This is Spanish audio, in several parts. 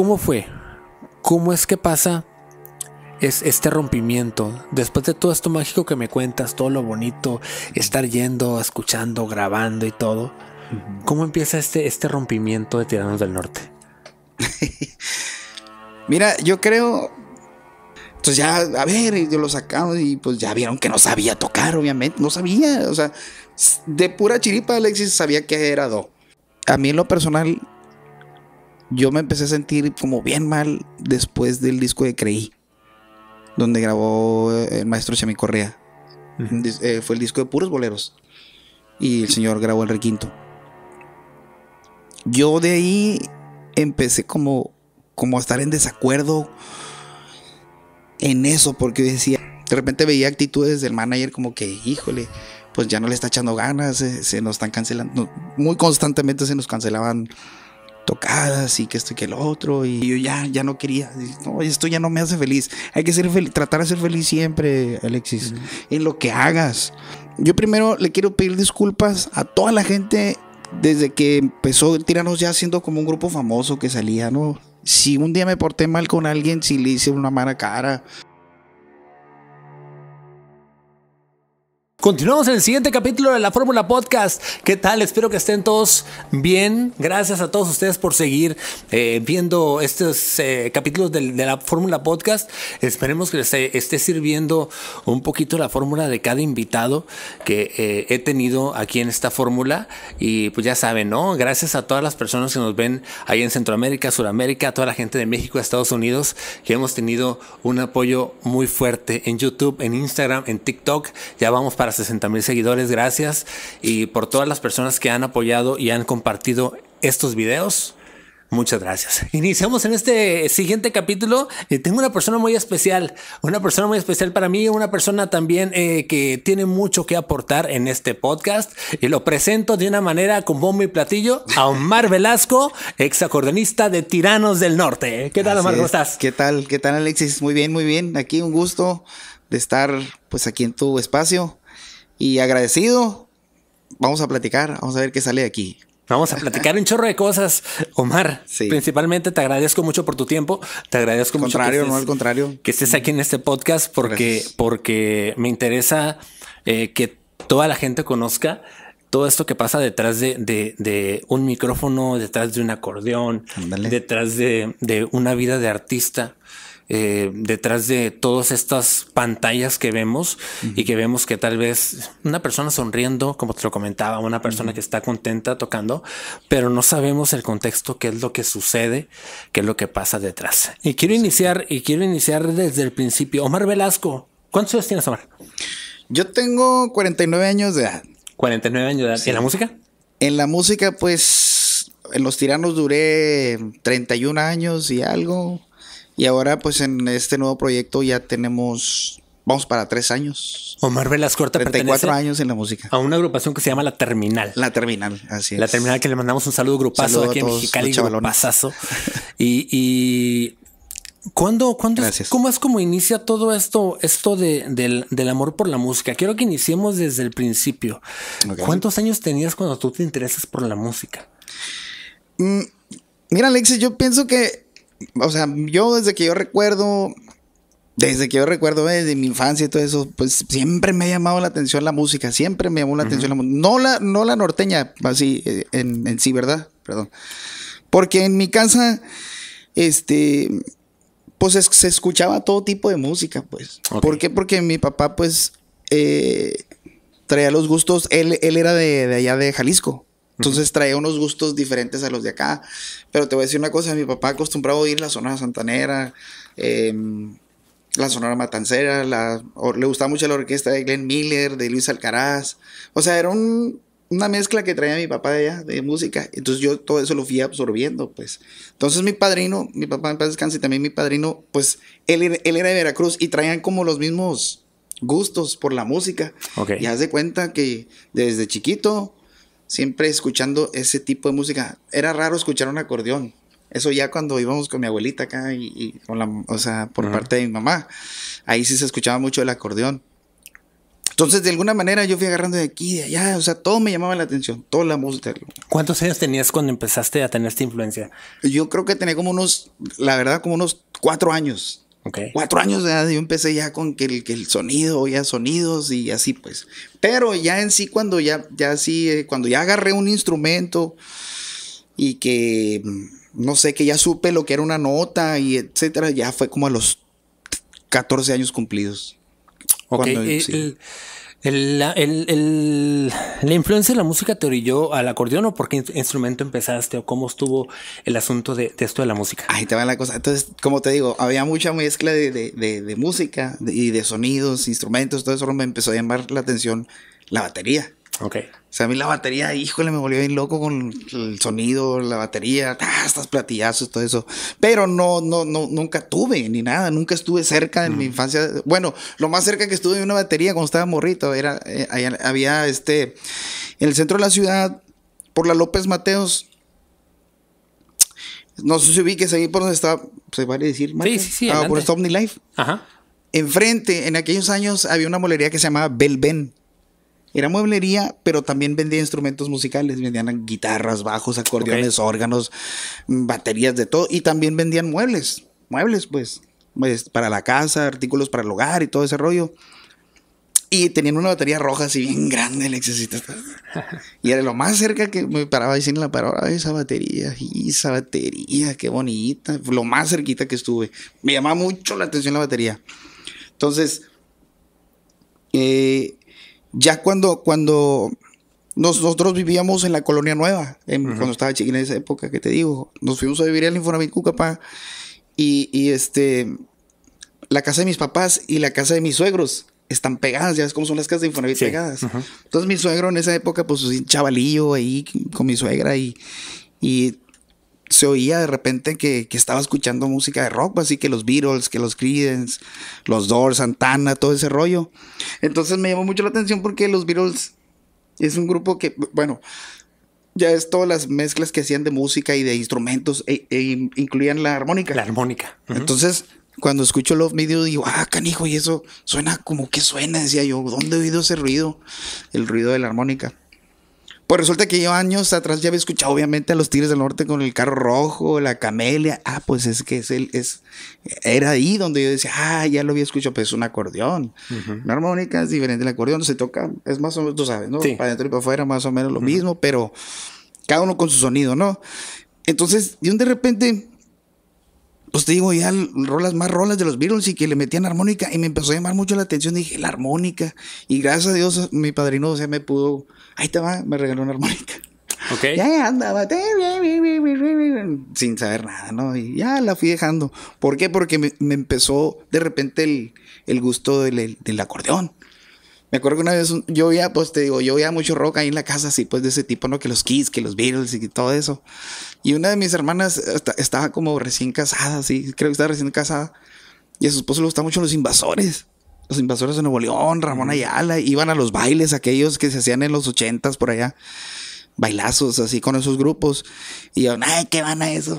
¿Cómo fue? ¿Cómo es que pasa es este rompimiento. Después de todo esto mágico que me cuentas, todo lo bonito, estar yendo, escuchando, grabando y todo, ¿cómo empieza este, este rompimiento de Tiranos del Norte? Mira, yo creo. Entonces pues ya, a ver, yo lo sacamos y pues ya vieron que no sabía tocar, obviamente. No sabía, o sea, de pura chiripa Alexis sabía que era Do. A mí en lo personal, yo me empecé a sentir como bien mal después del disco de Creí, donde grabó eh, el maestro Chami Correa. Eh, fue el disco de puros boleros. Y el señor grabó el requinto. Yo de ahí empecé como, como a estar en desacuerdo en eso, porque decía, de repente veía actitudes del manager como que, híjole, pues ya no le está echando ganas, eh, se nos están cancelando, muy constantemente se nos cancelaban tocadas y que esto y que el otro. Y yo ya, ya no quería. esto ya no me hace feliz. Hay que ser feliz tratar de ser feliz siempre, Alexis, en lo que hagas. Yo primero le quiero pedir disculpas a toda la gente desde que empezó Tiranos ya siendo como un grupo famoso que salía, ¿no? Si un día me porté mal con alguien, si le hice una mala cara, Continuamos en el siguiente capítulo de la Fórmula Podcast. ¿Qué tal? Espero que estén todos bien. Gracias a todos ustedes por seguir eh, viendo estos eh, capítulos de, la Fórmula Podcast. Esperemos que les esté sirviendo un poquito la fórmula de cada invitado que eh, he tenido aquí en esta fórmula. Y pues ya saben, ¿no? Gracias a todas las personas que nos ven ahí en Centroamérica, Sudamérica, a toda la gente de México, Estados Unidos, que hemos tenido un apoyo muy fuerte en YouTube, en Instagram, en TikTok. Ya vamos para 60 mil seguidores. Gracias. Y por todas las personas que han apoyado y han compartido estos videos. Muchas gracias. Iniciamos en este siguiente capítulo. Eh, tengo una persona muy especial, una persona muy especial para mí, una persona también eh, que tiene mucho que aportar en este podcast. Y lo presento de una manera con bombo y platillo a Omar Velasco, exacordenista de Tiranos del Norte. ¿Qué tal, Omar? ¿Cómo estás? ¿Qué tal? ¿Qué tal, Alexis? Muy bien, muy bien. Aquí un gusto de estar pues aquí en tu espacio y agradecido, vamos a platicar, vamos a ver qué sale aquí. Vamos a platicar un chorro de cosas, Omar. Principalmente te agradezco mucho por tu tiempo. Te agradezco mucho. Contrario, que estés, no al contrario. Que estés aquí en este podcast porque, porque me interesa eh, que toda la gente conozca todo esto que pasa detrás de, de, un micrófono, detrás de un acordeón, detrás de, de, una vida de artista. Eh, detrás de todas estas pantallas que vemos y que vemos que tal vez una persona sonriendo, como te lo comentaba, una persona que está contenta tocando, pero no sabemos el contexto, qué es lo que sucede, qué es lo que pasa detrás. Y quiero iniciar, y quiero iniciar desde el principio. Omar Velasco, ¿cuántos años tienes, Omar? Yo tengo 49 años de edad. 49 años de edad. ¿Y en la música? En la música, pues, en Los Tiranos duré 31 años y algo. Y ahora pues en este nuevo proyecto ya tenemos, vamos para tres años. Omar Velascorta 34 años en la música. A una agrupación que se llama La Terminal. La Terminal, así es. La Terminal que le mandamos un saludo grupazo aquí en Mexicali, pasazo Y, y ¿Cuándo, es, ¿Cómo es como inicia todo esto, esto del, amor por la música? Quiero que iniciemos desde el principio. ¿Cuántos años tenías cuando tú te interesas por la música? Mm, mira, Alexis, yo pienso que o sea, yo desde que yo recuerdo, desde que yo recuerdo desde eh, mi infancia y todo eso, pues siempre me ha llamado la atención la música, siempre me llamó la atención la música. No la, no la norteña, así, eh, en, sí, ¿verdad? Perdón. Porque en mi casa, este, pues se escuchaba todo tipo de música, pues. ¿Por qué? Porque mi papá, pues, eh, traía los gustos, él, era de allá de Jalisco. Entonces traía unos gustos diferentes a los de acá. Pero te voy a decir una cosa, mi papá acostumbraba a ir la sonora santanera, em, la Sonora Matancera, la, le gustaba mucho la orquesta de Glenn Miller, de Luis Alcaraz. O sea, era una mezcla que traía mi papá de allá, de música. Entonces yo todo eso lo fui absorbiendo, pues. Entonces mi padrino, mi papá en paz descanse, y también mi padrino, pues él, era de Veracruz y traían como los mismos gustos por la música. Y haz de cuenta que desde chiquito siempre escuchando ese tipo de música. Era raro escuchar un acordeón. Eso ya cuando íbamos con mi abuelita acá y, con la, o sea, por parte de mi mamá, ahí sí se escuchaba mucho el acordeón. Entonces, de alguna manera yo fui agarrando de aquí, de allá, o sea, todo me llamaba la atención, toda la música. ¿Cuántos años tenías cuando empezaste a tener esta influencia? Yo creo que tenía como unos, la verdad, como unos cuatro años. Cuatro años de edad yo empecé ya con que el, que el sonido, ya sonidos y así pues. Pero ya en sí cuando ya, ya sí, eh, cuando ya agarré un instrumento y que, mm, no sé, que ya supe lo que era una nota y etcétera, ya fue como a los 14 años cumplidos. Ok, cuando, la influencia de la música te orilló al acordeón o por qué instrumento empezaste o cómo estuvo el asunto de, esto de la música? Ahí te va la cosa. Entonces, como te digo, había mucha mezcla de, de, de música y de sonidos, instrumentos, todo eso me empezó a llamar la atención la batería. Okay. O sea, a mí la batería, híjole, me volvió bien loco con el sonido, la batería, ah, estas platillazos, todo eso. Pero no, no, no, nunca tuve ni nada, nunca estuve cerca en mi infancia. Bueno, lo más cerca que estuve de una batería cuando estaba morrito era, eh, había este, en el centro de la ciudad, por la López Mateos, no sé si que ahí por donde está, se vale decir, Sí, sí, ah, por Life. Ajá. Enfrente, en aquellos años había una molería que se llamaba Belben. Era mueblería, pero también vendía instrumentos musicales. Vendían guitarras, bajos, acordeones, órganos, mm, baterías, de todo. Y también vendían muebles. Muebles, pues, pues, para la casa, artículos para el hogar y todo ese rollo. Y tenían una batería roja así bien grande, Alexis. Y era lo más cerca que me paraba diciendo la palabra, esa batería, esa batería, qué bonita. Lo más cerquita que estuve. Me llamaba mucho la atención la batería. Entonces, eh, ya cuando, cuando nosotros vivíamos en la Colonia Nueva, cuando estaba chiquita en esa época que te digo, nos fuimos a vivir al Infonavit Cucapá y, y, este, la casa de mis papás y la casa de mis suegros están pegadas, ya ves cómo son las casas de Infonavit pegadas. Entonces mi suegro en esa época, pues un pues, chavalillo ahí con mi suegra y, y se oía de repente que, estaba escuchando música de rock, pues así que los Beatles, que los Creedence, los Doors, Santana, todo ese rollo. Entonces me llamó mucho la atención porque los Beatles es un grupo que, bueno, ya es todas las mezclas que hacían de música y de instrumentos e, e incluían la armónica. La armónica. Entonces, cuando escucho Love Me digo, ah, canijo, y eso suena como que suena, decía yo, ¿dónde he oído ese ruido? El ruido de la armónica. Pues resulta que yo años atrás ya había escuchado, obviamente, a los Tigres del Norte con el carro rojo, la camelia. Ah, pues es que es el, es, era ahí donde yo decía, ah, ya lo había escuchado, pues es un acordeón. La armónica es diferente del acordeón, se toca, es más o menos, tú sabes, ¿no? Para adentro y para afuera, más o menos lo mismo, pero cada uno con su sonido, ¿no? Entonces, de un de repente, pues te digo, ya rolas más rolas de los Beatles y que le metían armónica y me empezó a llamar mucho la atención. Dije, la armónica. Y gracias a Dios, mi padrino, o sea, me pudo ahí te va, me regaló una armónica. Ya andaba sin saber nada, ¿no? Y ya la fui dejando. ¿Por qué? Porque me, me empezó de repente el, el gusto del, del, acordeón. Me acuerdo que una vez yo veía, pues te digo, yo veía mucho rock ahí en la casa, así pues de ese tipo, ¿no? Que los Kiss, que los Beatles y todo eso. Y una de mis hermanas estaba como recién casada, sí, creo que estaba recién casada. Y a su esposo le gustaban mucho los invasores los invasores de Nuevo León, Ramón Ayala, iban a los bailes aquellos que se hacían en los ochentas por allá. Bailazos así con esos grupos. Y yo, ay, que van a eso,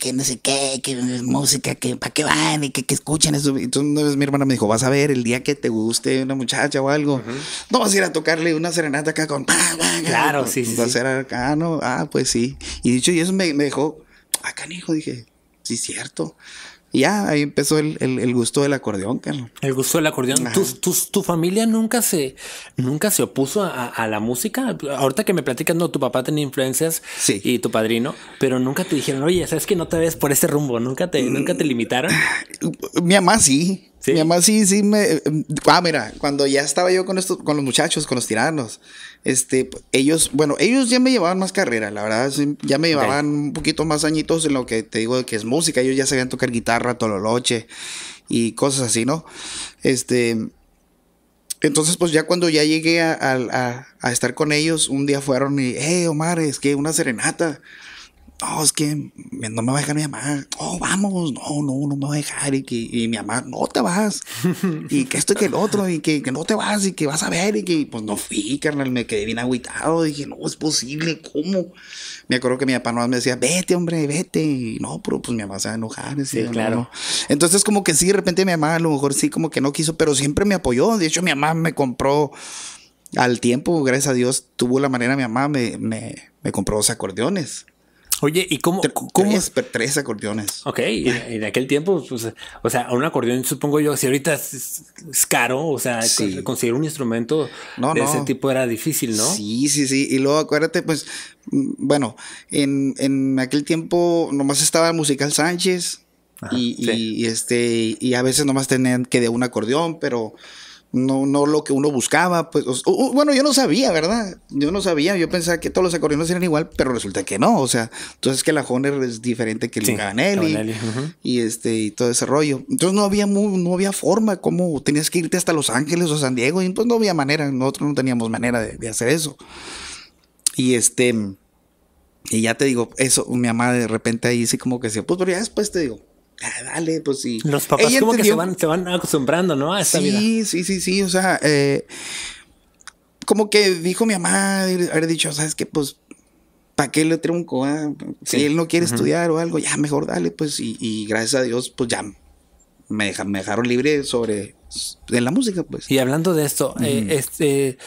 que no sé qué, que música, que para qué van y que, que escuchan eso. Entonces una vez mi hermana me dijo, vas a ver el día que te guste una muchacha o algo, no vas a ir a tocarle una serenata acá con... Claro, sí, sí. a ser acá, ah, no, ah, pues sí. Y dicho, y eso me, dejó, acá, ah, hijo, dije, sí, cierto ya ahí empezó el, gusto del acordeón, Carlos. El gusto del acordeón. ¿Tu, familia nunca se, nunca se opuso a, la música. Ahorita que me platicas, no, tu papá tenía influencias y tu padrino, pero nunca te dijeron, oye, sabes que no te ves por ese rumbo, nunca te, mm. nunca te limitaron. Mi mamá sí. Mi mamá sí, sí me. Ah, mira, cuando ya estaba yo con con los muchachos, con los tiranos, este, ellos, bueno, ellos ya me llevaban más carrera, la verdad, ya me llevaban un poquito más añitos en lo que te digo de que es música, ellos ya sabían tocar guitarra, tololoche y cosas así, ¿no? Este, entonces, pues ya cuando ya llegué a, estar con ellos, un día fueron y, ¡eh, Omar, es que una serenata no, es que no me va a dejar mi mamá, oh, vamos, no, no, no me va a dejar, y, que, y mi mamá, no te vas, y que esto y que el otro, y que, no te vas, y que vas a ver, y que, pues no fui, carnal, me quedé bien agüitado, dije, no, es posible, ¿cómo? Me acuerdo que mi papá no me decía, vete, hombre, vete, y no, pero pues mi mamá se va a enojar, sí, claro. Entonces, como que sí, de repente mi mamá a lo mejor sí, como que no quiso, pero siempre me apoyó, de hecho, mi mamá me compró al tiempo, gracias a Dios, tuvo la manera, mi mamá me compró dos acordeones. Oye, ¿y cómo? cómo? Tres, acordeones. Ok, y en aquel tiempo, pues, o sea, un acordeón, supongo yo, si ahorita es, caro, o sea, conseguir un instrumento de ese tipo era difícil, ¿no? Sí, sí, sí. Y luego acuérdate, pues, mm, bueno, en, aquel tiempo nomás estaba musical Sánchez. y, este y a veces nomás tenían que de un acordeón, pero no, no lo que uno buscaba. Pues, bueno, yo no sabía, ¿verdad? Yo no sabía, yo pensaba que todos los acordeones eran igual, pero resulta que no. O sea, entonces que la joner es diferente que el sí, y este y todo ese rollo. Entonces no había no había forma, como tenías que irte hasta Los Ángeles o San Diego, y pues no había manera, nosotros no teníamos manera de, hacer eso. Y este, y ya te digo, eso, mi mamá de repente ahí sí como que decía, pues, pero ya después te digo, ah, dale, pues sí. Los papás como que se van, acostumbrando, ¿no? sí, Sí, sí, sí, o sea, eh, como que dijo mi mamá, haber dicho, ¿sabes qué? Pues, ¿para qué le trunco? Si él no quiere estudiar o algo, ya mejor dale, pues, y, gracias a Dios, pues ya me, dejaron libre sobre De la música, pues. Y hablando de esto, eh, este,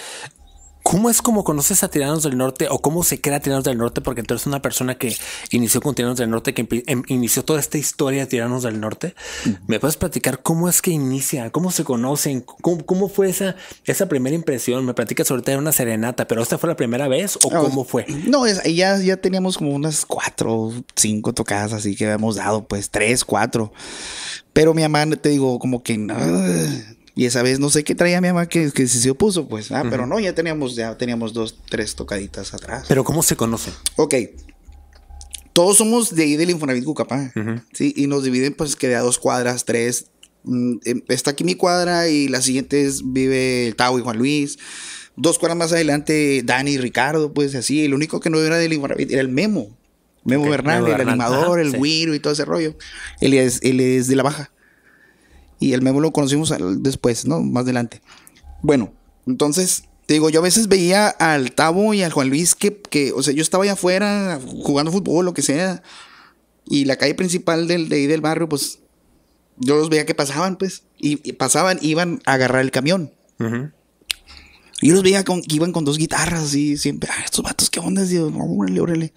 ¿Cómo es como conoces a Tiranos del Norte o cómo se crea Tiranos del Norte? Porque tú eres una persona que inició con Tiranos del Norte, que em, inició toda esta historia de Tiranos del Norte. ¿Me puedes platicar cómo es que inicia? ¿Cómo se conocen? ¿Cómo, cómo fue esa, esa primera impresión? Me platicas sobre de una serenata, pero ¿esta fue la primera vez o cómo fue? No, ya, ya teníamos como unas cuatro, cinco tocadas así que habíamos dado, pues tres, cuatro. Pero mi mamá, te digo, como que... Ah, y esa vez no sé qué traía mi mamá que, que se opuso, pues. Ah, pero no, ya teníamos, ya teníamos dos, tres tocaditas atrás. Pero ¿cómo se conoce. Ok. Todos somos de ahí del Infonavit Cucapá. Sí, y nos dividen, pues, que de a dos cuadras, tres. Mm, em, está aquí mi cuadra y la siguiente es, vive el Tavo y Juan Luis. Dos cuadras más adelante, Dani y Ricardo, pues así. El único que no era del Infonavit era el Memo. Memo Bernal, el animador, el Wiro y todo ese rollo. Él él es de la baja y el Memo lo conocimos después, ¿no? Más adelante. Bueno, entonces, te digo, yo a veces veía al Tavo y al Juan Luis que, o sea, yo estaba allá afuera jugando fútbol, o lo que sea, y la calle principal del, de ahí del barrio, pues yo los veía que pasaban, pues, y, pasaban, iban a agarrar el camión. Y los veía con, que iban con dos guitarras y siempre, ay, ah, estos vatos, ¿qué onda? órale, órale.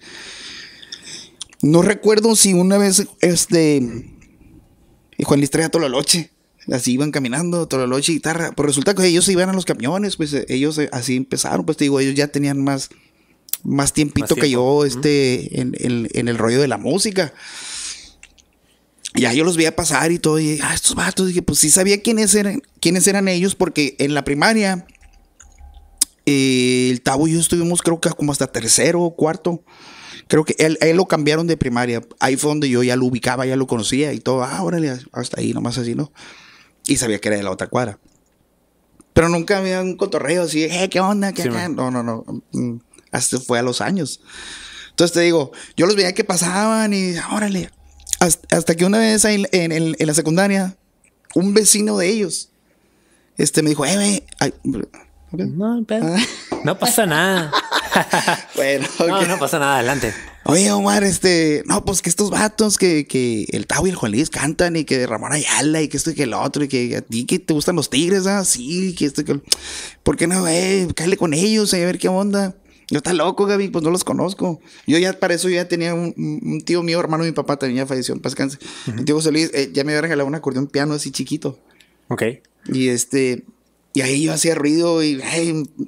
No recuerdo si una vez, este, Juan Luis traía toda la noche así iban caminando, Tololoche y guitarra. Pues resulta que ellos se iban a los camiones, pues eh, ellos eh, así empezaron, pues te digo, ellos ya tenían más, más tiempito que yo este, en, el rollo de la música. Y ya yo los veía pasar y todo, y ah, estos vatos, dije, pues sí sabía quiénes eran, quiénes eran ellos, porque en la primaria, eh, el Tavo y yo estuvimos creo que como hasta tercero o cuarto. Creo que él, lo cambiaron de primaria. Ahí fue donde yo ya lo ubicaba, ya lo conocía y todo. Ah, órale, hasta ahí, nomás así, ¿no? Y sabía que era de la otra cuadra. Pero nunca había un cotorreo así, eh, ¿qué onda? ¿Qué no, no, no. Hasta mm, fue a los años. Entonces te digo, yo los veía que pasaban y órale. Hasta, que una vez en, la secundaria, un vecino de ellos este, me dijo, eh, wey. Ah. No, pasa nada. bueno, no pasa nada, adelante. Oye, Omar, este, no, pues que estos vatos, que, el Tau y el Juan Luis cantan y que Ramón Ayala y que esto y que el otro y que a ti que te gustan los tigres, ah, sí, que esto y que... ¿Por qué no, eh? Cállate con ellos, eh, a ver qué onda. Yo está loco, Gaby, pues no los conozco. Yo ya, para eso, ya tenía un, tío mío, hermano de mi papá, también ya falleció en El tío José Luis, eh, ya me había regalado un acordeón piano así chiquito. Ok. Y este, y ahí yo hacía ruido y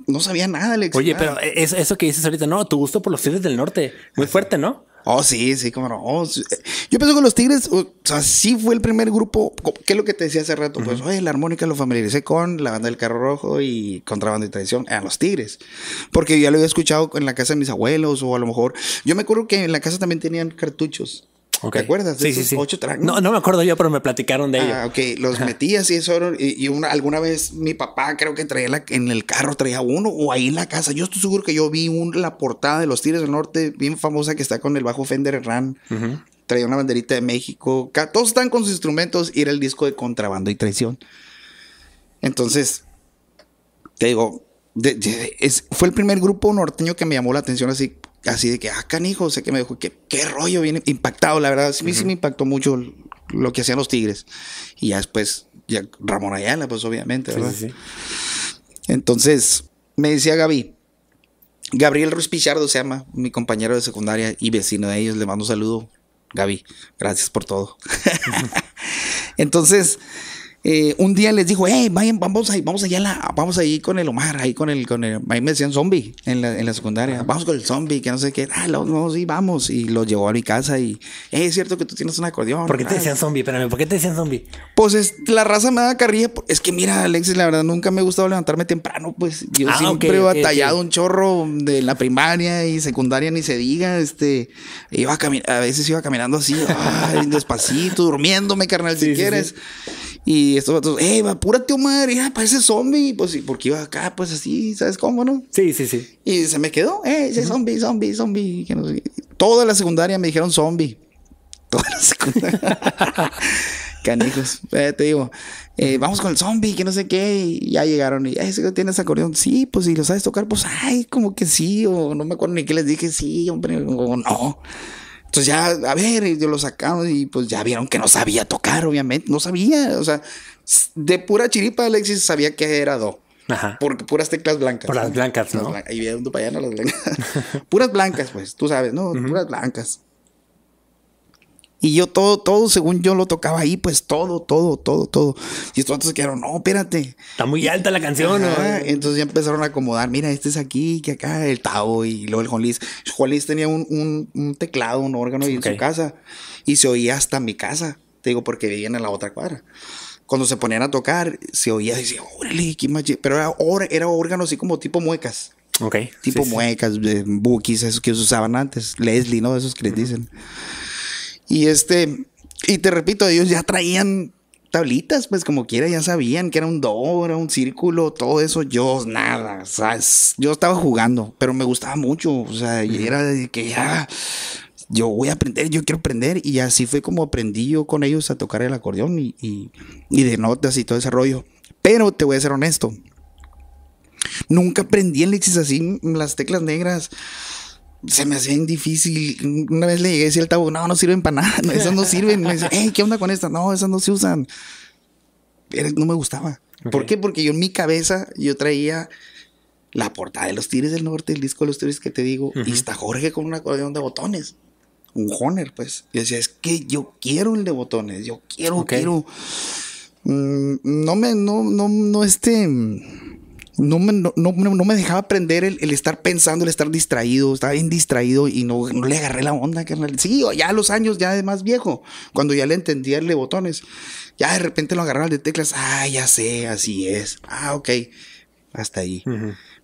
no sabía nada, Alex. Oye, pero eso que dices ahorita, no, tu gusto por los Tigres del Norte, muy fuerte, ¿no? Oh, sí, sí, como no. Oh, yo pienso que los Tigres, o sea, sí fue el primer grupo. ¿Qué es lo que te decía hace rato? Pues, oye, la armónica lo familiaricé con la banda del carro rojo y contrabando y tradición a los Tigres. Porque ya lo había escuchado en la casa de mis abuelos o a lo mejor. Yo me acuerdo que en la casa también tenían cartuchos ¿Te acuerdas ocho No, no me acuerdo yo, pero me platicaron de ellos. Ah, ok. Los metías y eso. Y, alguna vez mi papá creo que traía en el carro, traía uno o ahí en la casa. Yo estoy seguro que yo vi la portada de Los Tigres del Norte, bien famosa, que está con el bajo Fender Run. Traía una banderita de México. Todos están con sus instrumentos y era el disco de contrabando y traición. Entonces, te digo, fue el primer grupo norteño que me llamó la atención así así de que, ah, canijo, sé que me dijo que qué rollo, viene impactado, la verdad, sí, sí me impactó mucho lo que hacían los Tigres. Y ya después, ya Ramón Ayala, pues obviamente, ¿verdad? Entonces, me decía Gaby, Gabriel Ruiz Pichardo se llama, mi compañero de secundaria y vecino de ellos, le mando un saludo, Gaby, gracias por todo. Entonces, eh, un día les dijo, hey, vamos ahí, vamos allá, vamos con el Omar, ahí con el, con el, me decían zombie en la, secundaria, vamos con el zombie, que no sé qué, ah, los, vamos, y lo llevó a mi casa y, eh, es cierto que tú tienes un acordeón. ¿Por qué te decían zombie? ¿por qué te decían zombie? Pues la raza me da carrilla, es que mira, Alexis, la verdad, nunca me ha gustado levantarme temprano, pues yo ah, siempre he batallado un chorro de la primaria y secundaria, ni se diga, este, iba a caminar, a veces iba caminando así, despacito, durmiéndome, carnal, si quieres. Y estos vatos, ¡eh, apúrate, madre! Ya, parece zombie. Pues sí, porque iba acá, pues así, ¿sabes cómo, no? Sí, sí, sí. Y se me quedó, ¡eh, ese zombie, zombie, zombie! Toda la secundaria me dijeron zombie. Toda la secundaria. Canijos, eh, te digo, eh, vamos con el zombie, que no sé qué, y ya llegaron. Y, tiene ¿tienes acordeón? Sí, pues si lo sabes tocar, pues, ay, como que sí, o no me acuerdo ni qué les dije, sí, hombre, o no. Entonces ya, a ver, yo lo sacamos y pues ya vieron que no sabía tocar, obviamente, no sabía, o sea, de pura chiripa Alexis sabía que era do. Ajá. Por puras teclas blancas. puras blancas, ¿no? Y viendo allá, no las blancas. puras blancas, pues, tú sabes, ¿no? Puras blancas. Y yo todo, todo, según yo lo tocaba ahí, pues todo, todo, todo, todo. Y estos se quedaron, no, espérate. Está muy alta la canción, ¿no? Entonces ya empezaron a acomodar, mira, este es aquí, que acá, el Tavo y luego el Juan Luis. Juan tenía un, un, teclado, un órgano ahí en su casa. Y se oía hasta mi casa, te digo, porque vivían en la otra cuadra cuando se ponían a tocar, se oía y órale, qué Pero era, era órgano así como tipo muecas. Ok. Tipo muecas, sí. buquis, esos que usaban antes. Leslie, ¿no? Esos que les dicen. Y este, y te repito, ellos ya traían tablitas, pues como quiera, ya sabían que era un do, era un círculo, todo eso. Yo nada, sea... yo estaba jugando, pero me gustaba mucho. O sea, era de que ya yo voy a aprender, yo quiero aprender. Y así fue como aprendí yo con ellos a tocar el acordeón y, de notas y todo ese rollo. Pero te voy a ser honesto. Nunca aprendí en Lexis así las teclas negras se me hacía difícil. Una vez le llegué a decir al tabú... no, no sirven para nada, esas no sirven. Me dice, hey, ¿qué onda con estas? No, esas no se usan. no me gustaba. ¿Por qué? Porque yo en mi cabeza, yo traía la portada de los Tires del Norte, el disco de los Tires que te digo, y está Jorge con un acordeón de botones. Un Honer, pues. Y decía, es que yo quiero el de botones, yo quiero, quiero. Mm, no me, no, no, no, este no me, no, me dejaba aprender el, estar pensando, el estar distraído, estaba bien distraído y no, le agarré la onda, carnal. Sí, ya a los años, ya de más viejo, cuando ya le entendía el de botones, ya de repente lo agarraba de teclas, ah, ya sé, así es, ah, ok, hasta ahí.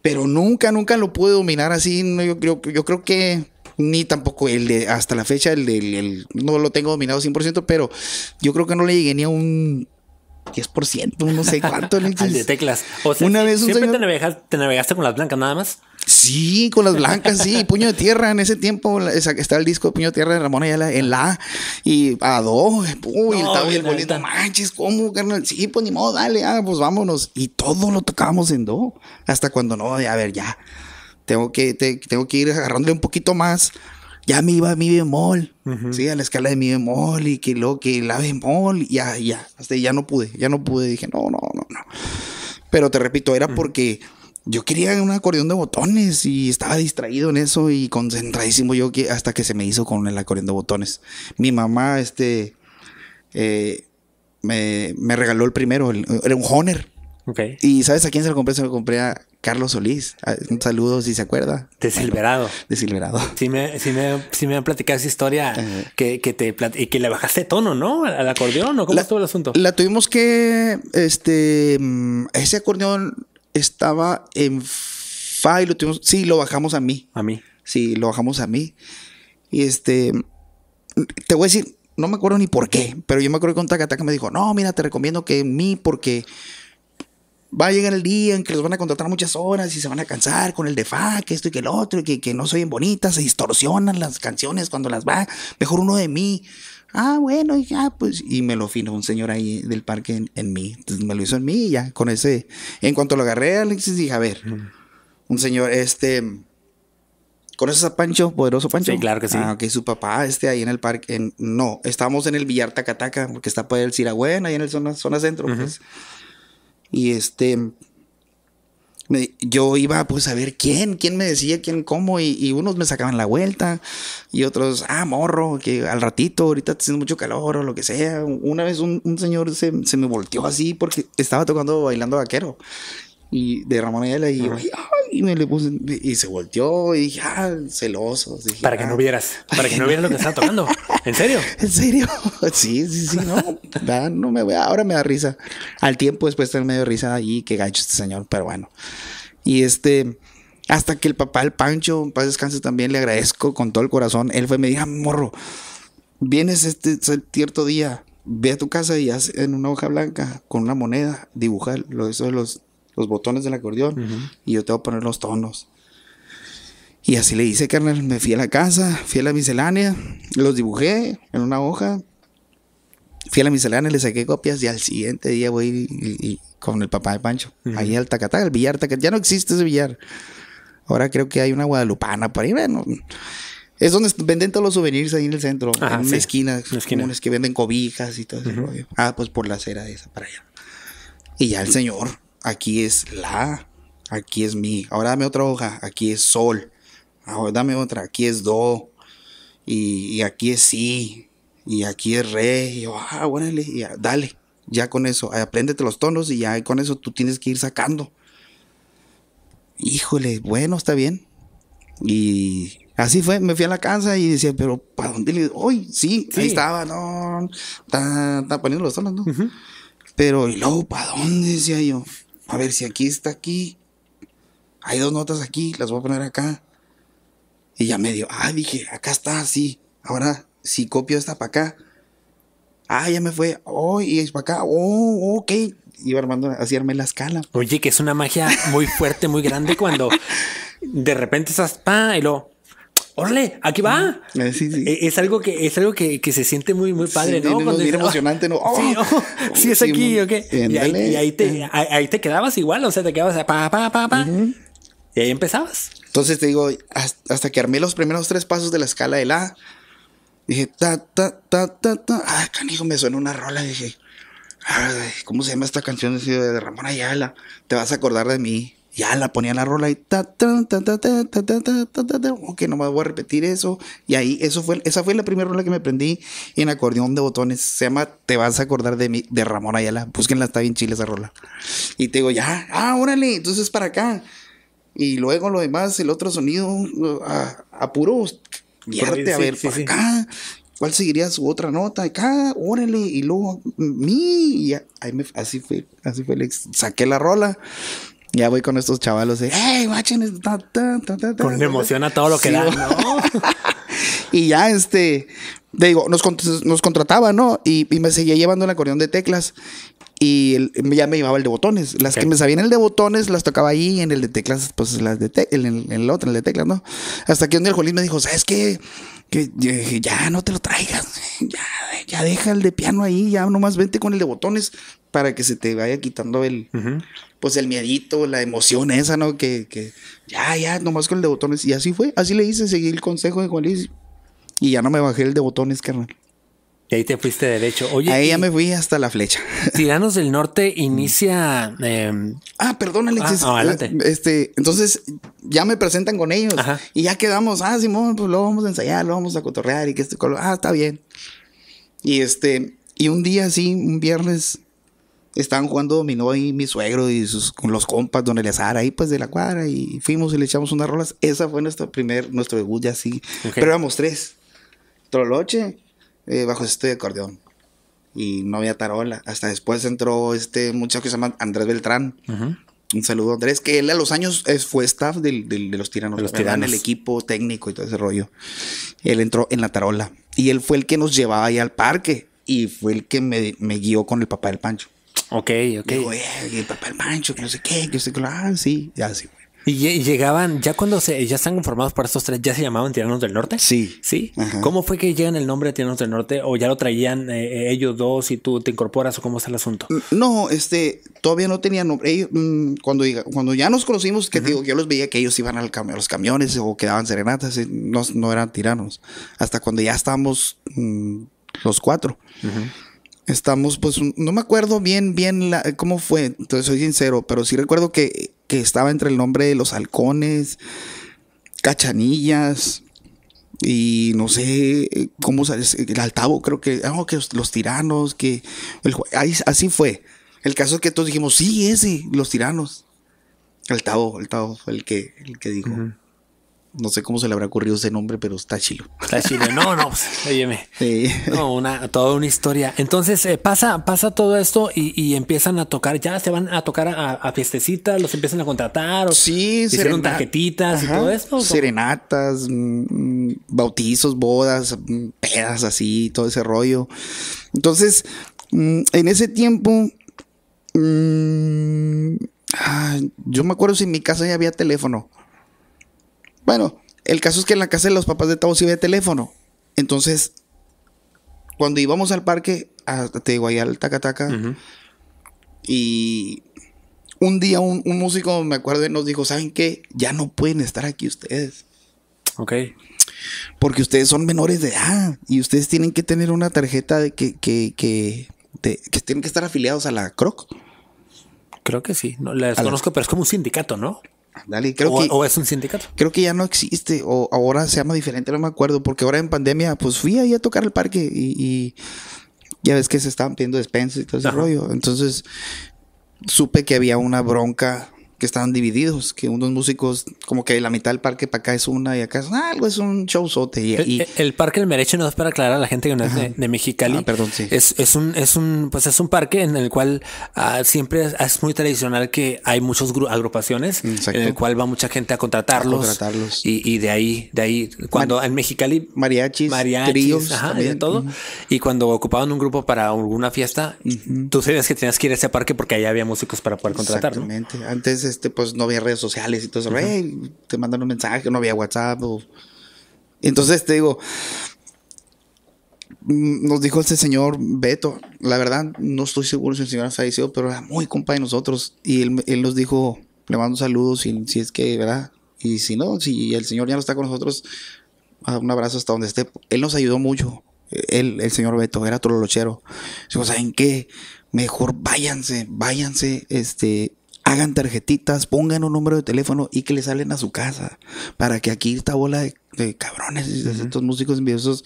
Pero nunca, nunca lo pude dominar así, yo, creo yo creo que ni tampoco el de hasta la fecha, el, del no lo tengo dominado 100%, pero yo creo que no le llegué ni a un 10%, no sé cuánto, de teclas. una vez siempre te, navegaste, con las blancas nada más. Sí, con las blancas, sí, Puño de Tierra. En ese tiempo estaba el disco Puño de Tierra de Ramón en la y a dos. Uy, no, el, y el bolito, manches, ¿cómo, carnal? Sí, pues ni modo, dale, ah, pues vámonos. Y todo lo tocábamos en do. Hasta cuando no, a ver, ya tengo que, tengo que ir agarrándole un poquito más ya me iba a mi bemol, sí, a la escala de mi bemol y que lo que la bemol, ya, ya, hasta ya no pude, ya no pude, dije, no, no, no, no. Pero te repito, era porque yo quería un acordeón de botones y estaba distraído en eso y concentradísimo yo que hasta que se me hizo con el acordeón de botones. Mi mamá, este, eh, me, regaló el primero, era un Honor. Okay. ¿Y sabes a quién se lo compré? Se lo compré a Carlos Solís. Ah, un saludo si se acuerda. De Desilverado. Sí me, sí me, sí me han platicado esa historia que, que, te y que le bajaste tono, ¿no? Al acordeón o cómo estuvo el asunto. La tuvimos que, este, mm, ese acordeón estaba en fa y lo tuvimos, sí, lo bajamos a mí. A mí. Sí, lo bajamos a mí. Y este, te voy a decir, no me acuerdo ni por qué, pero yo me acuerdo que un que me dijo, no, mira, te recomiendo que en mí porque va a llegar el día en que los van a contratar muchas horas y se van a cansar con el de fa, que esto y que el otro, y que, que no soy en bonita se distorsionan las canciones cuando las va, mejor uno de mí. Ah, bueno, y ya, pues, y me lo fino un señor ahí del parque en, mí. Entonces me lo hizo en mí ya, con ese. En cuanto lo agarré, Alexis, dije, a ver, un señor, este. ¿Conoces a Pancho, poderoso Pancho? Sí, claro que sí. Ah, su papá, esté ahí en el parque. no, estábamos en el Villar Tacataca, porque está por el Siragüen, ahí en el zona, zona centro. pues, y este, yo iba pues a ver quién, quién me decía quién, cómo, y, unos me sacaban la vuelta, y otros, ah, morro, que al ratito, ahorita te haciendo mucho calor o lo que sea. Una vez un, un señor se, se, me volteó así porque estaba tocando bailando vaquero, y de Ramón y, y me le puse y se volteó y dije, ah, celoso. para que no ah". vieras, para que no vieras lo que estaba tocando. ¿En serio? ¿En serio? Sí, sí, sí, no. no me voy, ahora me da risa. Al tiempo después está medio risa allí, que gancho este señor, pero bueno. Y este, hasta que el papá, el Pancho, paz descanse también, le agradezco con todo el corazón. Él fue y me dijo, ah, morro, vienes este, este cierto día, ve a tu casa y haz en una hoja blanca con una moneda, dibujar lo, eso de los los botones del acordeón y yo te voy poner los tonos. Y así le hice, carnal. Me fui a la casa, fui a la miscelánea, los dibujé en una hoja. Fui a la miscelánea, le saqué copias y al siguiente día voy con el papá de Pancho. Ahí al Tacatá, el billar que Ya no existe ese billar. Ahora creo que hay una guadalupana por ahí. Bueno, es donde venden todos los souvenirs ahí en el centro. Ah, en una que venden cobijas y todo ese rollo. Ah, pues por la acera de esa para allá. Y ya el señor aquí es la, aquí es mi, ahora dame otra hoja, aquí es sol, ahora dame otra, aquí es do, y, aquí es si, y aquí es re, y yo, ah, bueno, dale, ya con eso, apréndete los tonos y ya con eso tú tienes que ir sacando. Híjole, bueno, está bien. Y Así fue, me fui a la casa y decía, pero ¿para dónde le Hoy, sí, sí, ahí estaba, no, está, poniendo los tonos, ¿no? Pero, ¿y luego para dónde? Decía yo. A ver si aquí está aquí. Hay dos notas aquí, las voy a poner acá. Y ya me dio. ah, dije, acá está, sí. Ahora, si copio esta para acá. Ah, ya me fue. Oh, y es para acá. Oh, ok. Iba armando, así armé la escala. Oye, que es una magia muy fuerte, muy grande cuando de repente estás, pa, y lo órale, aquí va. Eh, eh, es algo que, es algo que, que se siente muy, muy padre, ¿no? Cuando oh, emocionante, ¿no? sí, oh, oh, es aquí, mm, ok. Y ahí, y ahí, te, eh. ahí te quedabas igual, o sea, te quedabas pa, pa, pa, pa. Y ahí empezabas. Entonces te digo, hasta que armé los primeros tres pasos de la escala de A, dije, ta, ta, ta, ta, ta. Ah, canijo, me suena una rola. Dije, ¿cómo se llama esta canción de Ramón Ayala? Te vas a acordar de mí ya la ponía la rola y ta, ta, ta, ta, ta, ta, ta, ok, no me voy a repetir eso. Y ahí, eso fue, esa fue la primera rola que me aprendí en acordeón de botones. Se llama Te vas a acordar de mí, de Ramón Ayala. Búsquenla, está bien chile esa rola. Y te digo, ya, ah, órale, entonces para acá. Y luego lo demás, el otro sonido, a, a a ver, para acá. ¿Cuál seguiría su otra nota? Acá, órale, y luego mi, ahí me, así fue, así fue, saqué la rola ya voy con estos chavalos de, Con emoción a todo lo que sí, y ya, este, digo, nos, nos contrataba, ¿no? Y, me seguía llevando el acordeón de teclas. Y ya me llevaba el de botones. Las que me sabían el de botones las tocaba ahí. En el de teclas, pues las de en, el, otro, el de teclas, ¿no? Hasta que un día el Jolín me dijo, ¿sabes qué? que ya no te lo traigas, ya, deja el de piano ahí, ya nomás vente con el de botones para que se te vaya quitando el, pues el miedito, la emoción esa, ¿no? Que, que, ya, ya, nomás con el de botones. Y así fue, así le hice, seguí el consejo de Juan Luis y ya no me bajé el de botones, carnal. Y ahí te fuiste derecho. Oye. Ahí ya me fui hasta la flecha. Tiranos del Norte inicia. Mm. Eh, ah, perdón, Alexis. Ah, adelante. Eh, este, entonces ya me presentan con ellos Ajá. y ya quedamos. Ah, Simón, pues lo vamos a ensayar, lo vamos a cotorrear y que este color. Ah, está bien. Y este, y un día así, un viernes, estaban jugando dominó y mi suegro y sus, con los compas, don Eleazar, ahí pues de la cuadra y fuimos y le echamos unas rolas. Esa fue nuestro primer, nuestro debut ya así. Pero éramos tres. Troloche eh, bajo este acordeón. Y no había tarola. Hasta después entró este muchacho que se llama Andrés Beltrán. Un saludo Andrés, que él a los años fue staff del, de los tiranos. los tiranos. el equipo técnico y todo ese rollo. Él entró en la tarola. Y él fue el que nos llevaba ahí al parque. Y fue el que me, guió con el papá del Pancho. Ok, ok. Digo, eh, el papá del Pancho, que no sé qué, que no sé qué. Ah, sí, ya sí, güey. Y llegaban, ya cuando se, ya están conformados por estos tres, ¿ya se llamaban Tiranos del Norte? Sí. ¿Sí? ¿Cómo fue que llegan el nombre de Tiranos del Norte? ¿O ya lo traían eh, eh, ellos dos y tú te incorporas o cómo es el asunto? Mm, no, este, todavía no tenían nombre. Mm, cuando, ya nos conocimos, que digo, yo los veía que ellos iban al a los camiones o quedaban serenatas, eh, no, eran tiranos. Hasta cuando ya estábamos mm, los cuatro. estamos, pues no me acuerdo bien, bien cómo fue, entonces soy sincero, pero sí recuerdo que que estaba entre el nombre de los halcones, cachanillas, y no sé eh, cómo el altavo creo que, ah que los tiranos, que así fue. El caso es que todos dijimos, sí, ese, los tiranos. El Altavo fue el que, el que dijo. No sé cómo se le habrá ocurrido ese nombre, pero está chilo. Está chilo. No, no, pues, No, una, toda una historia. Entonces eh, pasa, pasa todo esto y, empiezan a tocar. Ya se van a tocar a, fiestecitas, los empiezan a contratar. O sí, hicieron tarjetitas y todo esto. Serenatas, mm, mm, bautizos, bodas, mm, pedas así, todo ese rollo. Entonces, en ese tiempo. Ah, yo me acuerdo si en mi casa ya había teléfono. Bueno, el caso es que en la casa de los papás de Tavo sí había teléfono. Entonces, cuando íbamos al parque, a, te digo, ahí al y un día un, músico, me acuerdo, nos dijo, ¿saben qué? Ya no pueden estar aquí ustedes. Ok. Porque ustedes son menores de edad y ustedes tienen que tener una tarjeta de que, que, que, tienen que estar afiliados a la CROC. Creo que sí, no, la desconozco, pero es como un sindicato, ¿no? creo o, es un sindicato. Creo que ya no existe, o ahora se llama diferente, no me acuerdo, porque ahora en pandemia, pues fui ahí a tocar el parque y, ya ves que se estaban pidiendo despensas y todo ese rollo. Entonces, supe que había una bronca que estaban divididos, que unos músicos, como que la mitad del parque para acá es una y acá es ah, algo, es un showzote. Y, el, parque el, Parque del no es para aclarar a la gente que de, Mexicali. Ah, perdón, Es, es, un, es un, pues es un parque en el cual ah, siempre es, muy tradicional que hay muchas agrupaciones en el cual va mucha gente a contratarlos. Y, y, de ahí, de ahí, cuando en Mexicali. Mariachis, mariachis todo. Y cuando ocupaban un grupo para alguna fiesta, tú sabías que tenías que ir a ese parque porque allá había músicos para poder contratar. Exactamente. Antes este, pues no había redes sociales y todo eso. te mandan un mensaje, no había WhatsApp. Entonces te digo, mm, nos dijo este señor Beto, la verdad no estoy seguro si el señor ha fallecido pero era muy compa de nosotros. Y él, él nos dijo, le mando saludos si, si es que, ¿verdad? Y si no, si el señor ya no está con nosotros, ah, un abrazo hasta donde esté. Él nos ayudó mucho. Él, el señor Beto, era trolochero. Dijo, ¿saben qué? Mejor váyanse, váyanse, este, hagan tarjetitas, pongan un número de teléfono y que le salen a su casa. Para que aquí esta bola de, cabrones, y de estos músicos envidiosos,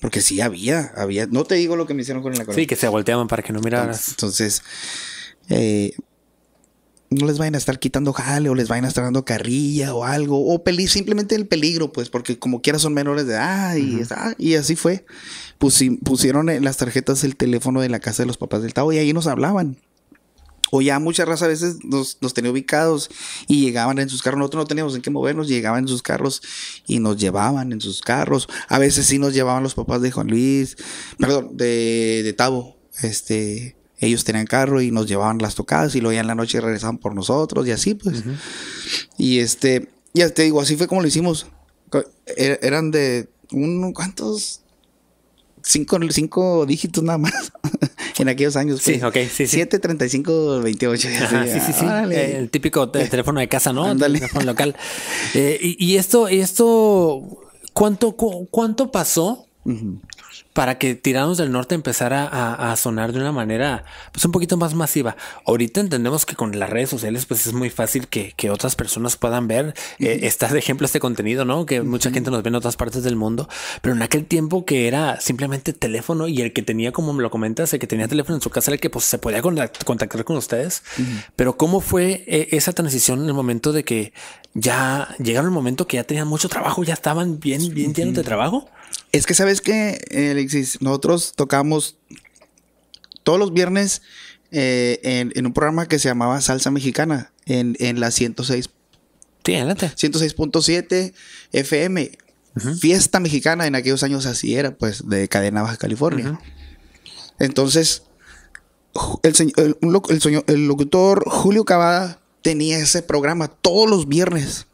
porque sí había, había. No te digo lo que me hicieron con la corona. Sí, que se volteaban para que no miraras. Entonces, eh, no les vayan a estar quitando jale o les vayan a estar dando carrilla o algo. O peli simplemente el peligro, pues, porque como quiera son menores de edad y, ah, y así fue. pusieron en eh, las tarjetas el teléfono de la casa de los papás del Tao y ahí nos hablaban o ya muchas razas a veces nos, nos tenía ubicados y llegaban en sus carros, nosotros no teníamos en qué movernos, llegaban en sus carros y nos llevaban en sus carros, a veces sí nos llevaban los papás de Juan Luis, perdón, de, de Tavo, este, ellos tenían carro y nos llevaban las tocadas y lo veían en la noche y regresaban por nosotros y así pues. Y este, ya te digo, así fue como lo hicimos. E, eran de un, cuantos Cinco, cinco dígitos nada más en aquellos años. sí, pues. ok, sí, sí. 735 28. Ajá, sí, sí, sí. Eh, el típico teléfono de casa, ¿no? Ándale. teléfono local. Eh, y, esto, esto, ¿cuánto, cuánto pasó? Uh para que tiramos del Norte empezara a, sonar de una manera pues un poquito más masiva. Ahorita entendemos que con las redes sociales pues es muy fácil que, que otras personas puedan ver. Eh, de ejemplo este contenido, ¿no? Que mucha gente nos ve en otras partes del mundo, pero en aquel tiempo que era simplemente teléfono y el que tenía, como me lo comentas, el que tenía teléfono en su casa, el que pues se podía contactar con ustedes. Pero ¿cómo fue eh, esa transición en el momento de que ya llegaron el momento que ya tenían mucho trabajo, ya estaban bien, bien llenos de trabajo? Es que sabes que, eh, nosotros tocamos todos los viernes eh, en, un programa que se llamaba Salsa Mexicana, en, la 106. 106.7 FM. Fiesta mexicana en aquellos años así era, pues, de Cadena Baja California. Entonces, el, el, el, locutor Julio Cavada tenía ese programa todos los viernes.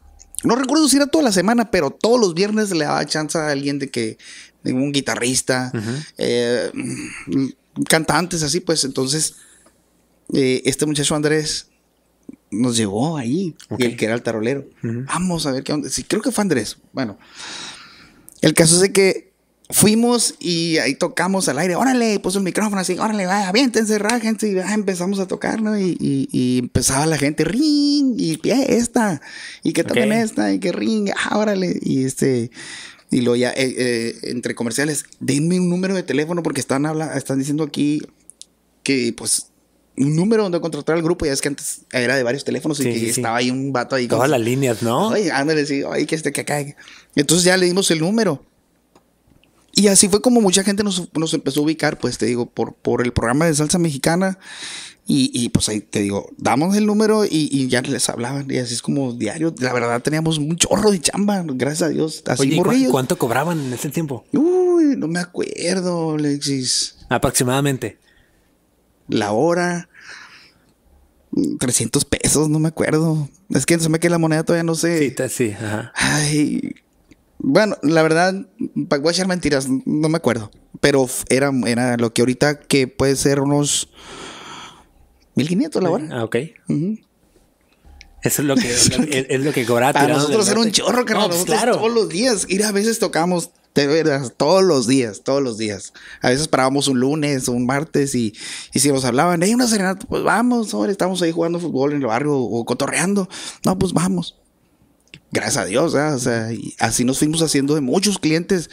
No recuerdo si era toda la semana, pero todos los viernes le daba chance a alguien de que, un guitarrista, eh, cantantes, así pues. Entonces, eh, este muchacho Andrés nos llevó ahí, y el que era el tarolero. Vamos a ver qué onda. Sí, creo que fue Andrés. Bueno, el caso es de que fuimos y ahí tocamos al aire, órale, puso el micrófono así, órale, vaya, encerra gente y empezamos a tocar, ¿no? Y, empezaba la gente, ring, y pie esta, y que tal esta, y que ring, ah, órale, y este, y luego ya, eh, eh, entre comerciales, denme un número de teléfono porque están, habla están diciendo aquí que, pues, un número donde contratar al grupo. Ya es que antes era de varios teléfonos y estaba ahí un vato ahí. Todas las líneas, ¿no? Oye, ándale, sí, ay que este, que caiga Entonces ya le dimos el número y así fue como mucha gente nos, empezó a ubicar, pues te digo, por, por el programa de salsa mexicana. Y, pues ahí te digo, damos el número y, y, ya les hablaban. Y así es como diario. La verdad, teníamos un chorro de chamba, gracias a Dios. Así Oye, ¿cuánto cobraban en ese tiempo? Uy, no me acuerdo, Alexis. Aproximadamente. La hora. 300 pesos, no me acuerdo. Es que se me que la moneda todavía no sé. Sí, sí, ajá. Ay, bueno, la verdad, voy a echar mentiras, no me acuerdo. Pero era, era lo que ahorita que puede ser unos 1500 la hora. Ah, ok. Eso es lo que, es, lo que Para nosotros era un chorro, que pues, claro. todos los días. Y a veces tocamos, de verdad, todos los días, todos los días. A veces parábamos un lunes o un martes y, y si nos hablaban, hay una serenata, pues vamos, hombre, estamos ahí jugando fútbol en el barrio o cotorreando. No, pues vamos gracias a Dios, o sea, así nos fuimos haciendo de muchos clientes.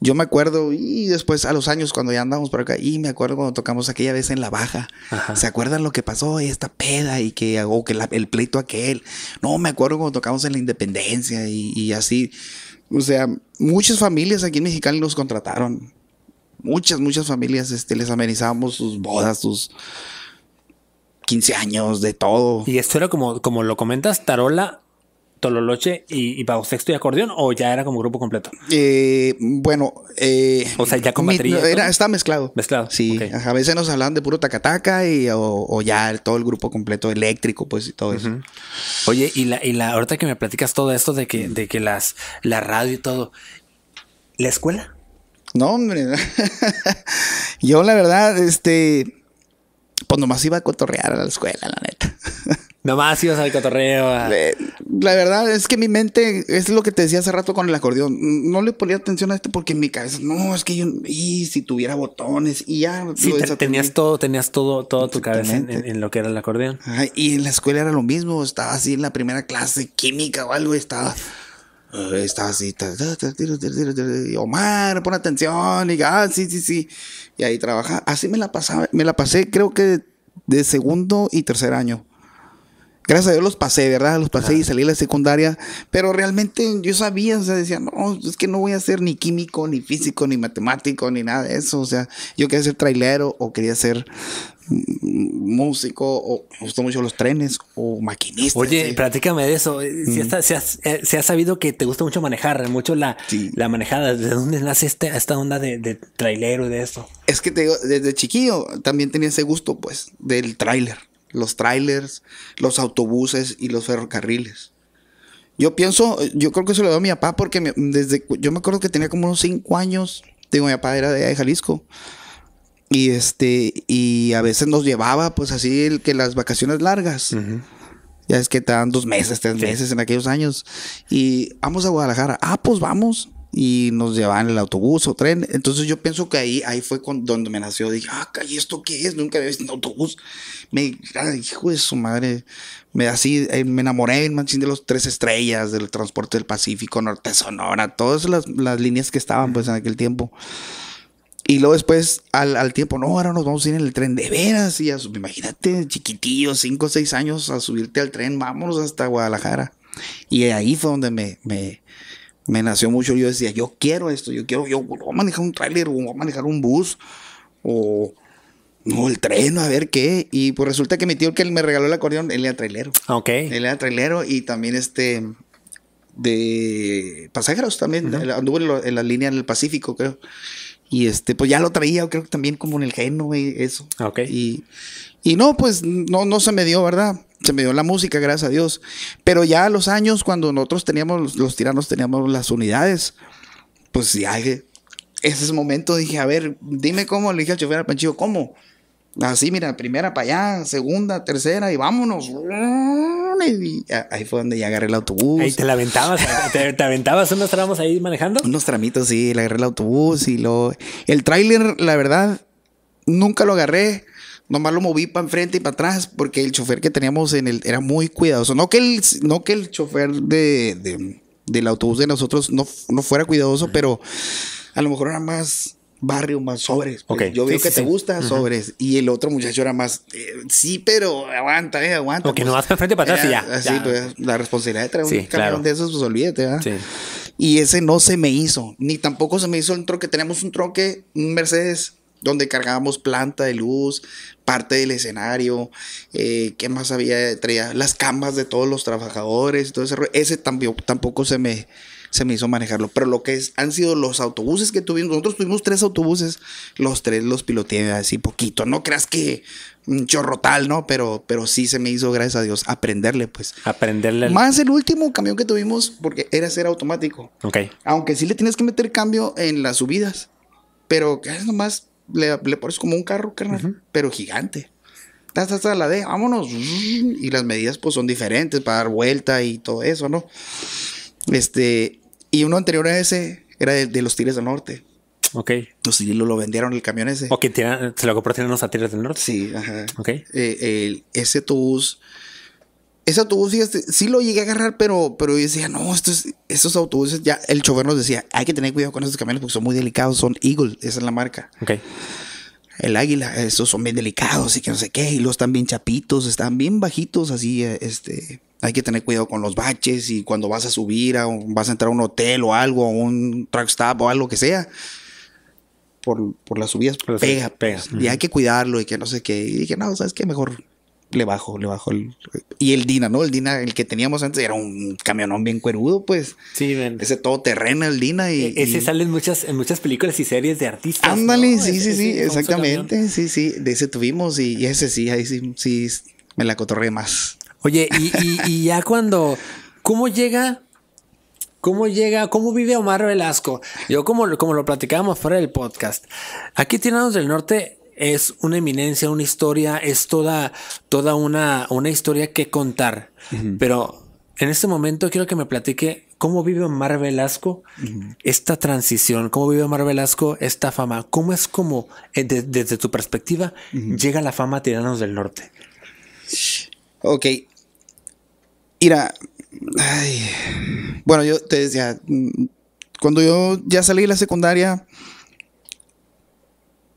Yo me acuerdo, y después a los años cuando ya andábamos por acá, y me acuerdo cuando tocamos aquella vez en La Baja, ¿se acuerdan lo que pasó? Esta peda y que, hago que el pleito aquel. No, me acuerdo cuando tocamos en la Independencia y, así. O sea, muchas familias aquí en Mexicali nos contrataron. Muchas, muchas familias este, les amenizábamos sus bodas, sus... 15 años, de todo. Y esto era como, como lo comentas, tarola Tololoche y, y bajo sexto y acordeón o ya era como grupo completo? Eh, bueno, eh, o sea, ya con batería. está mezclado. Mezclado. Sí, a veces nos hablaban de puro tacataca y, o, ya todo el grupo completo eléctrico, pues y todo eso. Oye, y la, y la ahorita que me platicas todo esto de que, de que las la radio y todo, ¿la escuela? No, hombre. Yo la verdad, este, pues nomás iba a cotorrear a la escuela, la neta. Nomás ibas al cotorreo. Ah. La, verdad es que mi mente, es lo que te decía hace rato con el acordeón, no le ponía atención a esto porque en mi cabeza, no, es que yo, y si tuviera botones y ya. Sí, tenías todo, tenías todo, todo tu cabeza en, lo que era el acordeón. y en la escuela era lo mismo, estaba así en la primera clase, química o algo, estaba... Eh, estaba así, Omar, pon atención, y ah, sí, sí, sí. Y ahí trabaja. Así me la pasaba, me la pasé, creo que de segundo y tercer año gracias a Dios los pasé, ¿verdad? Los pasé y salí de la secundaria, pero realmente yo sabía, o sea, decía, no, es que no voy a ser ni químico, ni físico, ni matemático, ni nada de eso, o sea, yo quería ser trailero o quería ser mm, músico o me gustó mucho los trenes o maquinista. Oye, platícame de eso. Eh, ¿Si, ha eh, sabido que te gusta mucho manejar, mucho la, la manejada. ¿De dónde nace este, esta onda de, trailero y de eso? Es que te desde chiquillo también tenía ese gusto, pues, del trailer los trailers, los autobuses y los ferrocarriles. Yo pienso, yo creo que se lo dio a mi papá porque desde, yo me acuerdo que tenía como unos cinco años, digo, mi papá era de, Jalisco. Y este, y a veces nos llevaba, pues así, que las vacaciones largas. Ya es que te dan dos meses, tres meses en aquellos años. Y vamos a Guadalajara. Ah, pues vamos y nos llevaban el autobús o tren. Entonces yo pienso que ahí, ahí fue donde me nació. Dije, ah, ¿y esto qué es? Nunca había visto un autobús. Me, dijo hijo de su madre. Me, así, eh, me enamoré el manchín de los tres estrellas, del transporte del Pacífico, Norte Sonora, todas las, las líneas que estaban pues en aquel tiempo. Y luego después, al, al, tiempo, no, ahora nos vamos a ir en el tren de veras. Y imagínate, chiquitillo, cinco o seis años, a subirte al tren, vámonos hasta Guadalajara. Y ahí fue donde me, me, me nació mucho. Yo decía, yo quiero esto, yo quiero, yo voy a manejar un tráiler, voy a manejar un bus, o, no el tren, a ver qué. Y pues resulta que mi tío, que que me regaló el acordeón, él era trailero. Ok. Él era trailero y también este de pasajeros también. Eh, Anduve en, la línea en el Pacífico, creo. Y este, pues ya lo traía, creo que también como en el geno y eso. Ok. Y, y no, pues no, no se me dio, ¿verdad? se me dio la música, gracias a Dios. Pero ya a los años, cuando nosotros teníamos, los tiranos teníamos las unidades, pues ya eh, ese momento dije, a ver, dime cómo, le dije al chofer al Panchillo, ¿cómo? Así, mira, primera para allá, segunda, tercera y vámonos. ahí fue donde ya agarré el autobús. Ahí te la aventabas, te, aventabas unos tramos ahí manejando. Unos tramitos, sí, le agarré el autobús y lo... El tráiler, la verdad, nunca lo agarré Nomás lo moví para enfrente y para atrás porque el chofer que teníamos en el era muy cuidadoso. No que el, no que el chofer de, de, del autobús de nosotros no, fuera cuidadoso, pero a lo mejor era más barrio, más sobres. Yo veo que te gusta, sobres. Y el otro muchacho era más, eh, sí, pero aguanta, eh, aguanta. Porque pues. no vas para frente para atrás y ya. Pues, la responsabilidad de traer un camión de esos, pues olvídate, ¿verdad? Y ese no se me hizo, ni tampoco se me hizo el troque. Tenemos un troque, un Mercedes donde cargábamos planta de luz, parte del escenario, eh, ¿qué más había? Traía las camas de todos los trabajadores, todo ese, ese tampoco se me, se me hizo manejarlo. Pero lo que es, han sido los autobuses que tuvimos, nosotros tuvimos tres autobuses, los tres los piloté así poquito, no creas que un mm, chorro tal, ¿no? Pero, pero sí se me hizo, gracias a Dios, aprenderle, pues. Aprenderle. Más el último camión que tuvimos, porque era ser automático. Ok. Aunque sí le tienes que meter cambio en las subidas, pero es nomás le, pones como un carro, carnal, pero gigante. Hasta, hasta la D, vámonos. Y las medidas pues son diferentes para dar vuelta y todo eso, ¿no? Este, y uno anterior a ese era de, los Tigres del Norte. Ok. Los lo vendieron el camión ese. O Ok, se lo compró tienen los Tigres del Norte. Sí, ajá. Ok. Eh, el, ese tubus ese autobús sí, lo llegué a agarrar, pero, pero yo decía, no, estos, autobuses, ya el chofer nos decía, hay que tener cuidado con esos camiones porque son muy delicados, son Eagle, esa es la marca. El águila, esos son bien delicados y que no sé qué, y los están bien chapitos, están bien bajitos, así, eh, este, hay que tener cuidado con los baches y cuando vas a subir, a vas a entrar a un hotel o algo, a un truck stop o algo que sea. Por, las subidas, pega, pega. Y hay que cuidarlo y que no sé qué. Y dije, no, ¿sabes qué? Mejor le bajó, le bajó. El, y el Dina, ¿no? El Dina, el que teníamos antes, era un camionón bien cuerudo, pues. Sí, ven. Ese terreno, el Dina. Y, e-, ese sale en muchas, en muchas películas y series de artistas. Ándale, sí, sí, sí, exactamente. Sí, sí, de ese tuvimos y, ese sí, ahí sí, sí, me la cotorré más. Oye, y, ya cuando, ¿cómo llega ¿Cómo llega, cómo vive Omar Velasco? Yo, como, como lo platicábamos fuera del podcast, aquí Tiranos del Norte es una eminencia, una historia, es toda, toda una, una historia que contar. Pero en este momento quiero que me platique cómo vive Omar Velasco esta transición, cómo vive Omar Velasco esta fama, cómo es como eh, desde tu perspectiva llega la fama a Tiranos del Norte. Ok. Mira, bueno, yo te decía, mm, cuando yo ya salí de la secundaria,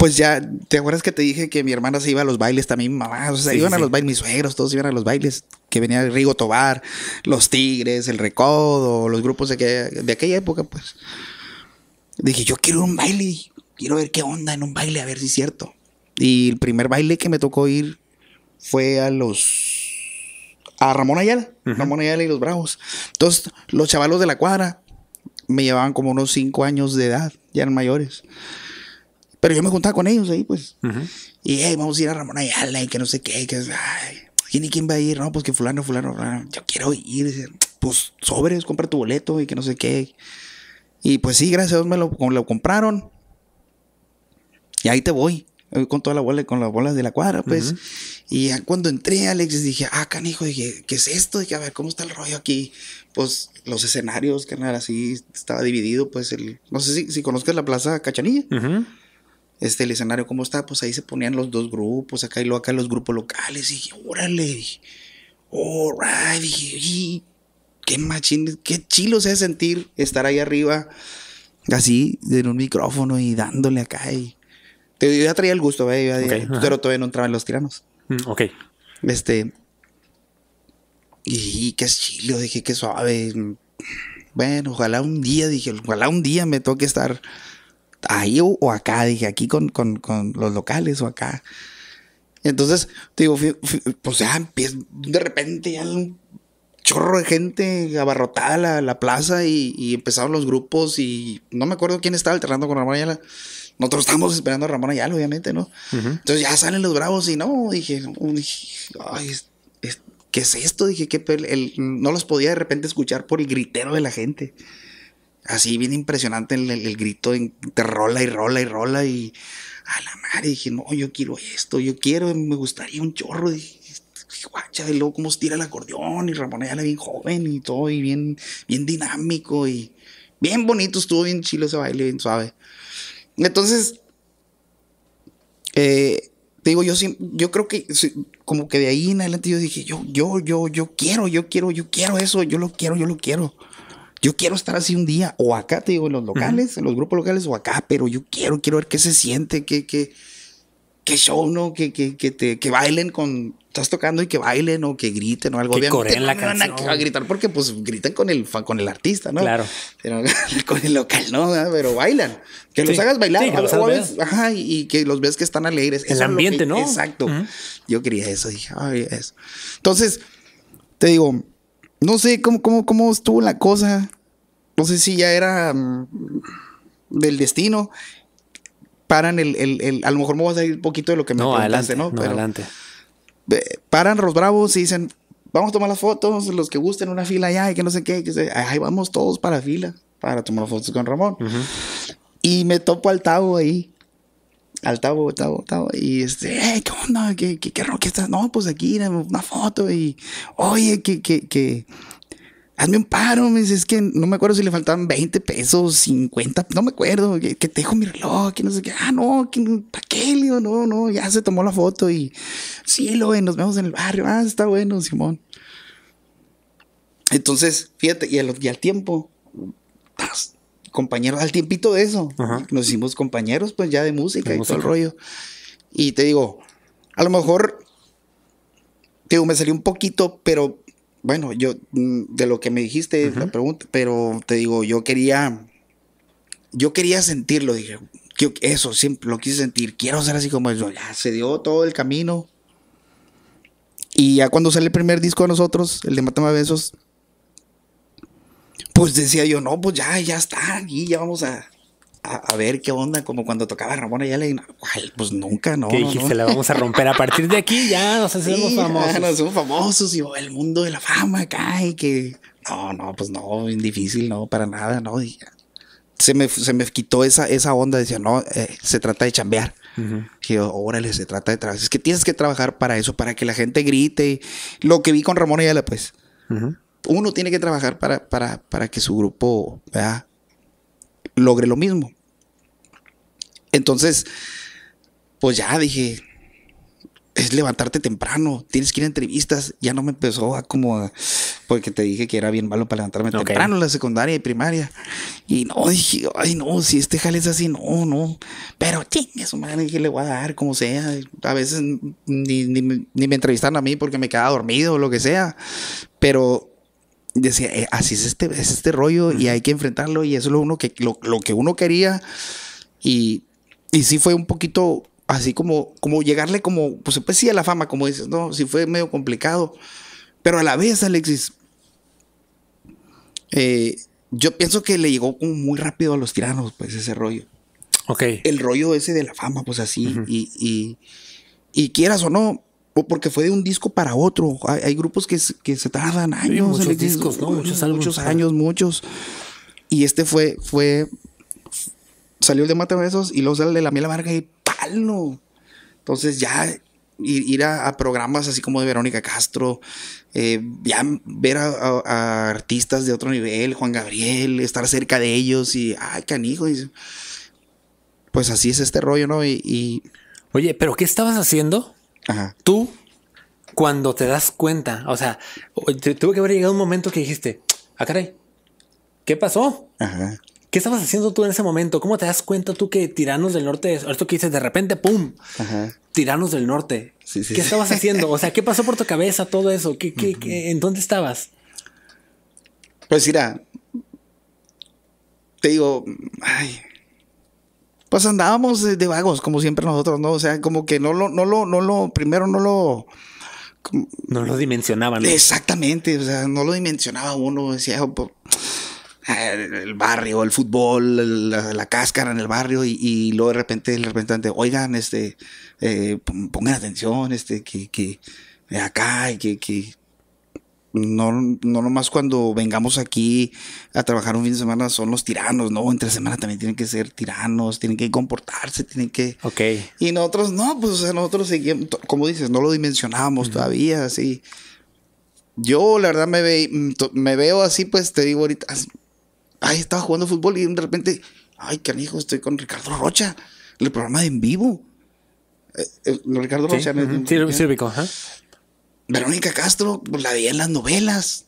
pues ya, ¿te acuerdas que te dije que mi hermana se iba a los bailes también, mamá? O sea, iban a los bailes, mis suegros, todos iban a los bailes, que venía el Rigo Tobar, los Tigres, el Recodo, los grupos de, que, de aquella época, pues. Dije, yo quiero un baile, quiero ver qué onda en un baile, a ver si es cierto. Y el primer baile que me tocó ir fue a los. a Ramón Ayala, Ramón Ayala y los Bravos. Entonces, los chavalos de la cuadra me llevaban como unos cinco años de edad, ya eran mayores. Pero yo me juntaba con ellos ahí, pues. Y, hey, vamos a ir a Ramón Ayala y que no sé qué. Que, ay, ¿quién y quién va a ir? No, pues que fulano, fulano, Yo quiero ir. pues sobres, compra tu boleto y que no sé qué. Y pues sí, gracias a Dios me lo, lo compraron. Y ahí te voy. Eh, con toda la bola, con las bolas de la cuadra, pues. Y cuando entré, Alex, dije, ah, canijo, dije, ¿qué es esto? Dije, a ver, ¿cómo está el rollo aquí? Pues los escenarios, carnal, así estaba dividido, pues el. No sé si, si conozcas la plaza Cachanilla este, el escenario como está, pues ahí se ponían los dos grupos, acá y luego acá los grupos locales, y dije, órale, dije, dije, y qué machín, qué chilo se sentir estar ahí arriba, así, en un micrófono y dándole acá, y te, yo ya traía el gusto, pero todavía no entraban los tiranos. Mm, ok. Este, y qué chilo, dije, qué suave, bueno, ojalá un día, dije, ojalá un día me toque estar ahí o, acá, dije, aquí con, con, con, los locales o acá. Entonces, digo, pues ya de repente ya un chorro de gente abarrotada la, la plaza y, y, empezaron los grupos y no me acuerdo quién estaba alternando con Ramón Ayala. Nosotros estábamos esperando a Ramón Ayala, obviamente, ¿no? Entonces ya salen los bravos y no, dije, ¿qué es esto? Dije que no los podía de repente escuchar por el gritero de la gente. Así, bien impresionante el, el, grito, De rola y rola y rola. Y a la madre dije, no, yo quiero esto, yo quiero, me gustaría un chorro. Y guacha, de luego cómo estira el acordeón y ya bien joven y todo, y bien, bien dinámico y bien bonito, estuvo bien chido ese baile, bien suave. Entonces, eh, te digo, yo, yo creo que como que de ahí en adelante yo dije, yo, yo, yo, yo quiero, yo quiero, yo quiero eso, yo lo quiero, yo lo quiero yo quiero estar así un día, o acá, te digo, en los locales, en los grupos locales, o acá, pero yo quiero, quiero ver qué se siente, qué, qué, qué show, ¿no? Que, que, que, te, que bailen con, estás tocando y que bailen o que griten o algo. Que corren la a gritar porque pues gritan con el con el artista, ¿no? Claro. con el local, ¿no? Ah, pero bailan. Que los hagas bailar. Sí, los ajá, y que los veas que están alegres. El ambiente, ¿no? Exacto. Yo quería eso. Dije, ay, eso. Entonces, te digo, no sé cómo, cómo, cómo estuvo la cosa. No sé si ya era mm, del destino. Paran el, A lo mejor me voy a salir un poquito de lo que me no, adelante, ¿no? adelante. paran los bravos y dicen: Vamos a tomar las fotos, los que gusten, una fila allá y que no sé qué. Que ahí vamos todos para fila, para tomar fotos con Ramón. Y me topo al Tavo ahí al Tavo, Tavo, y este, ¿qué onda? ¿Qué, qué, estás? No, pues aquí una foto y, oye, que, que, que, hazme un paro, me dice, es que no me acuerdo si le faltaban 20 pesos, 50, no me acuerdo, que, te dejo mi reloj, que no sé qué, ah, no, que, ¿para qué? no, no, ya se tomó la foto y, sí, lo ven, nos vemos en el barrio, ah, está bueno, Simón. Entonces, fíjate, y al, tiempo, compañeros al tiempito de eso. Nos hicimos compañeros, pues ya de música y todo el rollo. Y te digo, a lo mejor, te digo, me salió un poquito, pero bueno, yo, mm, de lo que me dijiste, la pregunta, pero te digo, yo quería, yo quería sentirlo, dije, eso, siempre lo quise sentir, quiero ser así como eso ya se dio todo el camino. Y ya cuando sale el primer disco a nosotros, el de Matame Besos, pues decía yo, no, pues ya, ya está, y ya vamos a, a, ver qué onda, como cuando tocaba Ramón le y pues nunca, no. ¿Qué dijiste? La vamos a romper. A partir de aquí ya nos hacemos famosos. Ya nos hacemos famosos y el mundo de la fama acá y que. No, no, pues no, difícil, no, para nada, no. se, me, se me quitó esa, esa onda, decía, no, eh, se trata de chambear. Que órale, se trata de trabajar. Es que tienes que trabajar para eso, para que la gente grite. Lo que vi con Ramón Ayala, pues uno tiene que trabajar para, que su grupo logre lo mismo. Entonces, pues ya dije, es levantarte temprano, tienes que ir a entrevistas. Ya no me empezó a como, porque te dije que era bien malo para levantarme temprano en la secundaria y primaria. Y no, dije, ay, no, si este jale es así, no, no. Pero ching, eso madre, dije, le voy a dar como sea. A veces ni, ni, me entrevistaron a mí porque me quedaba dormido o lo que sea. Pero decía, eh, así es este, este rollo y hay que enfrentarlo y eso es lo, uno que, lo, que uno quería. Y, y sí fue un poquito así como, como llegarle como, pues, pues sí a la fama, como dices, no, sí fue medio complicado. Pero a la vez, Alexis, eh, yo pienso que le llegó muy rápido a los tiranos, pues ese rollo. Ok. El rollo ese de la fama, pues así, y, y, y quieras o no, porque fue de un disco para otro. Hay, grupos que, se tardan años. muchos discos, discos, ¿no? Muchos, muchos años, muchos. Y este fue, fue, salió el de Besos y luego sale el de La Miela Varga y ¡palo! Entonces ya ir, a, programas así como de Verónica Castro, eh, ya ver a, artistas de otro nivel, Juan Gabriel, estar cerca de ellos y, ay, canijo. Y, pues así es este rollo, ¿no? y, y Oye, ¿pero qué estabas haciendo? Tú, cuando te das cuenta, o sea, tuvo que haber llegado un momento que dijiste, ah, caray, ¿qué pasó? Ajá. ¿Qué estabas haciendo tú en ese momento? ¿Cómo te das cuenta tú que Tiranos del Norte, esto que dices de repente, ¡pum! Ajá. Tiranos del Norte. ¿Qué estabas haciendo? O sea, ¿qué pasó por tu cabeza todo eso? ¿Qué, ¿En dónde estabas? Pues mira, te digo, ay, pues andábamos de, vagos, como siempre nosotros, ¿no? O sea, como que no lo, no lo, no lo, primero no lo... no lo dimensionaban. Exactamente, o sea, no lo dimensionaba uno, decía, oh, pues, eh, el barrio, el fútbol, la, cáscara en el barrio y, luego de repente, de repente, oigan, este, eh, pongan atención, este, que, que acá y que, que no, no nomás cuando vengamos aquí a trabajar un fin de semana son los tiranos, no, entre semana también tienen que ser tiranos, tienen que comportarse, tienen que... Ok. Y nosotros no, pues nosotros seguimos, como dices, no lo dimensionábamos todavía, así. Yo la verdad me, ve, mm, me veo así, pues te digo ahorita, ay, estaba jugando fútbol y de repente, ay, canijo, estoy con Ricardo Rocha, el programa de en vivo. Eh, eh, Ricardo Rocha, sí, sí, sí, Verónica Castro, pues, la veía en las novelas.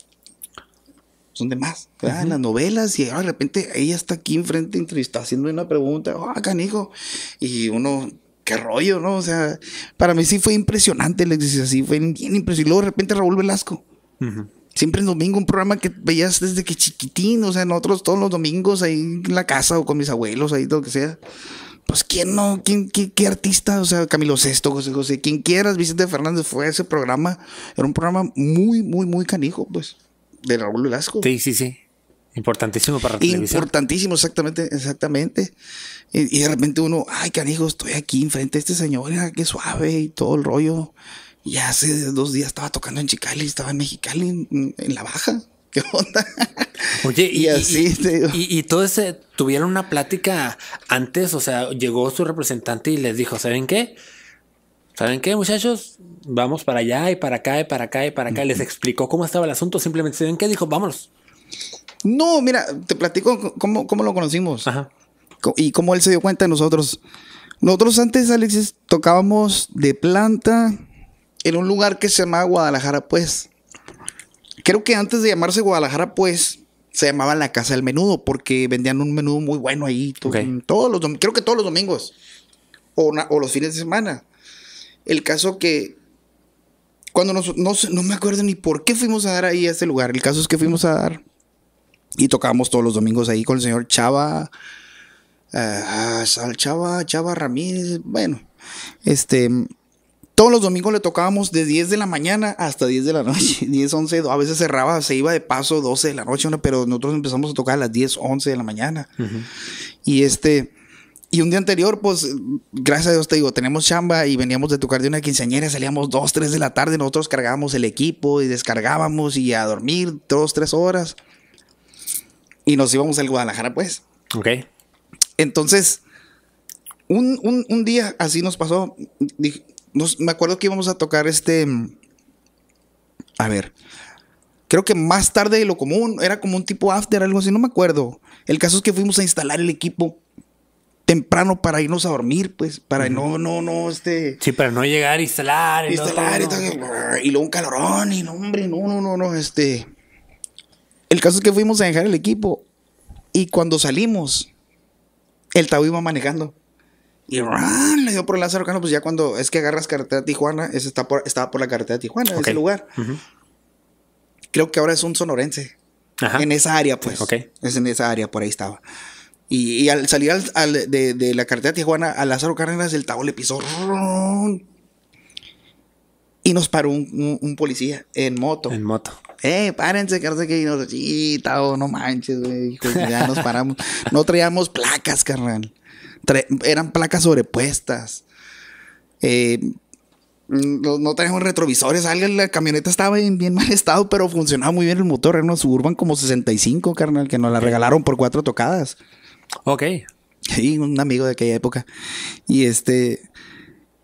Son de más, En las novelas, y de repente ella está aquí enfrente entrevistada haciendo una pregunta, ah, oh, canijo. Y uno, qué rollo, ¿no? O sea, para mí sí fue impresionante, ejercicio, así fue bien impresionante. Y luego de repente Raúl Velasco. Siempre en domingo un programa que veías desde que chiquitín, o sea, nosotros todos los domingos ahí en la casa o con mis abuelos, ahí, todo lo que sea pues quién no, quién, qué artista, o sea, Camilo Sesto, José José, quien quieras, Vicente Fernández fue ese programa, era un programa muy, muy, muy canijo, pues, de Raúl Velasco. Sí, sí, sí. Importantísimo para la Importantísimo, exactamente, exactamente. Y, de repente uno, ay, canijo, estoy aquí enfrente de este señor, qué suave y todo el rollo. Y hace dos días estaba tocando en Chicali, estaba en Mexicali, en la baja. ¿qué onda? Oye, y, así y, te digo. Y, todo ese, tuvieron una plática antes, o sea, llegó su representante y les dijo, ¿saben qué? ¿Saben qué, muchachos? Vamos para allá y para acá y para acá y para acá. Les explicó cómo estaba el asunto, simplemente, ¿saben qué? Dijo, vámonos. No, mira, te platico cómo, cómo lo conocimos Ajá. y cómo él se dio cuenta de nosotros. Nosotros antes, Alexis, tocábamos de planta en un lugar que se llama Guadalajara, pues creo que antes de llamarse Guadalajara, pues se llamaba la Casa del Menudo porque vendían un menudo muy bueno ahí. Todos los creo que todos los domingos o, los fines de semana. El caso que cuando nos, no, no me acuerdo ni por qué fuimos a dar ahí a este lugar. El caso es que fuimos a dar y tocábamos todos los domingos ahí con el señor Chava. Eh, ah, Chava, Chava Ramírez, bueno, este, todos los domingos le tocábamos de 10 de la mañana hasta 10 de la noche, 10, 11, a veces cerraba, se iba de paso 12 de la noche, pero nosotros empezamos a tocar a las 10, 11 de la mañana. Y este, y un día anterior, pues, gracias a Dios te digo, tenemos chamba y veníamos de tocar de una quinceañera, salíamos 2, 3 de la tarde, nosotros cargábamos el equipo y descargábamos y a dormir 2, 3 horas. Y nos íbamos al Guadalajara, pues. Ok. Entonces, un, un día así nos pasó, dije, me acuerdo que íbamos a tocar este. Mm, a ver. Creo que más tarde de lo común. Era como un tipo after, algo así, no me acuerdo. El caso es que fuimos a instalar el equipo temprano para irnos a dormir, pues, para no, no, no, este... Sí, para no llegar a instalar. Y instalar y, luego un calorón y no, hombre, no, no, no, no, este... El caso es que fuimos a dejar el equipo y cuando salimos, el tabú iba manejando. Y le dio por el Lázaro Cano. Pues ya cuando es que agarras carretera Tijuana, está por, estaba por la carretera de Tijuana, en ese lugar. Creo que ahora es un sonorense. En esa área, pues. Es en esa área, por ahí estaba. Y, al salir de, la carretera de Tijuana, a Lázaro Cárdenas, el tabo le pisó. y nos paró un, policía en moto. En moto. Eh, párense, que no nos, sí, no manches, güey. Ya nos paramos. no traíamos placas, carnal eran placas sobrepuestas. Eh, no, teníamos retrovisores, la camioneta estaba en bien mal estado, pero funcionaba muy bien el motor. Era una Suburban como 65, carnal, que nos la regalaron por cuatro tocadas. Ok. Sí, un amigo de aquella época. Y este,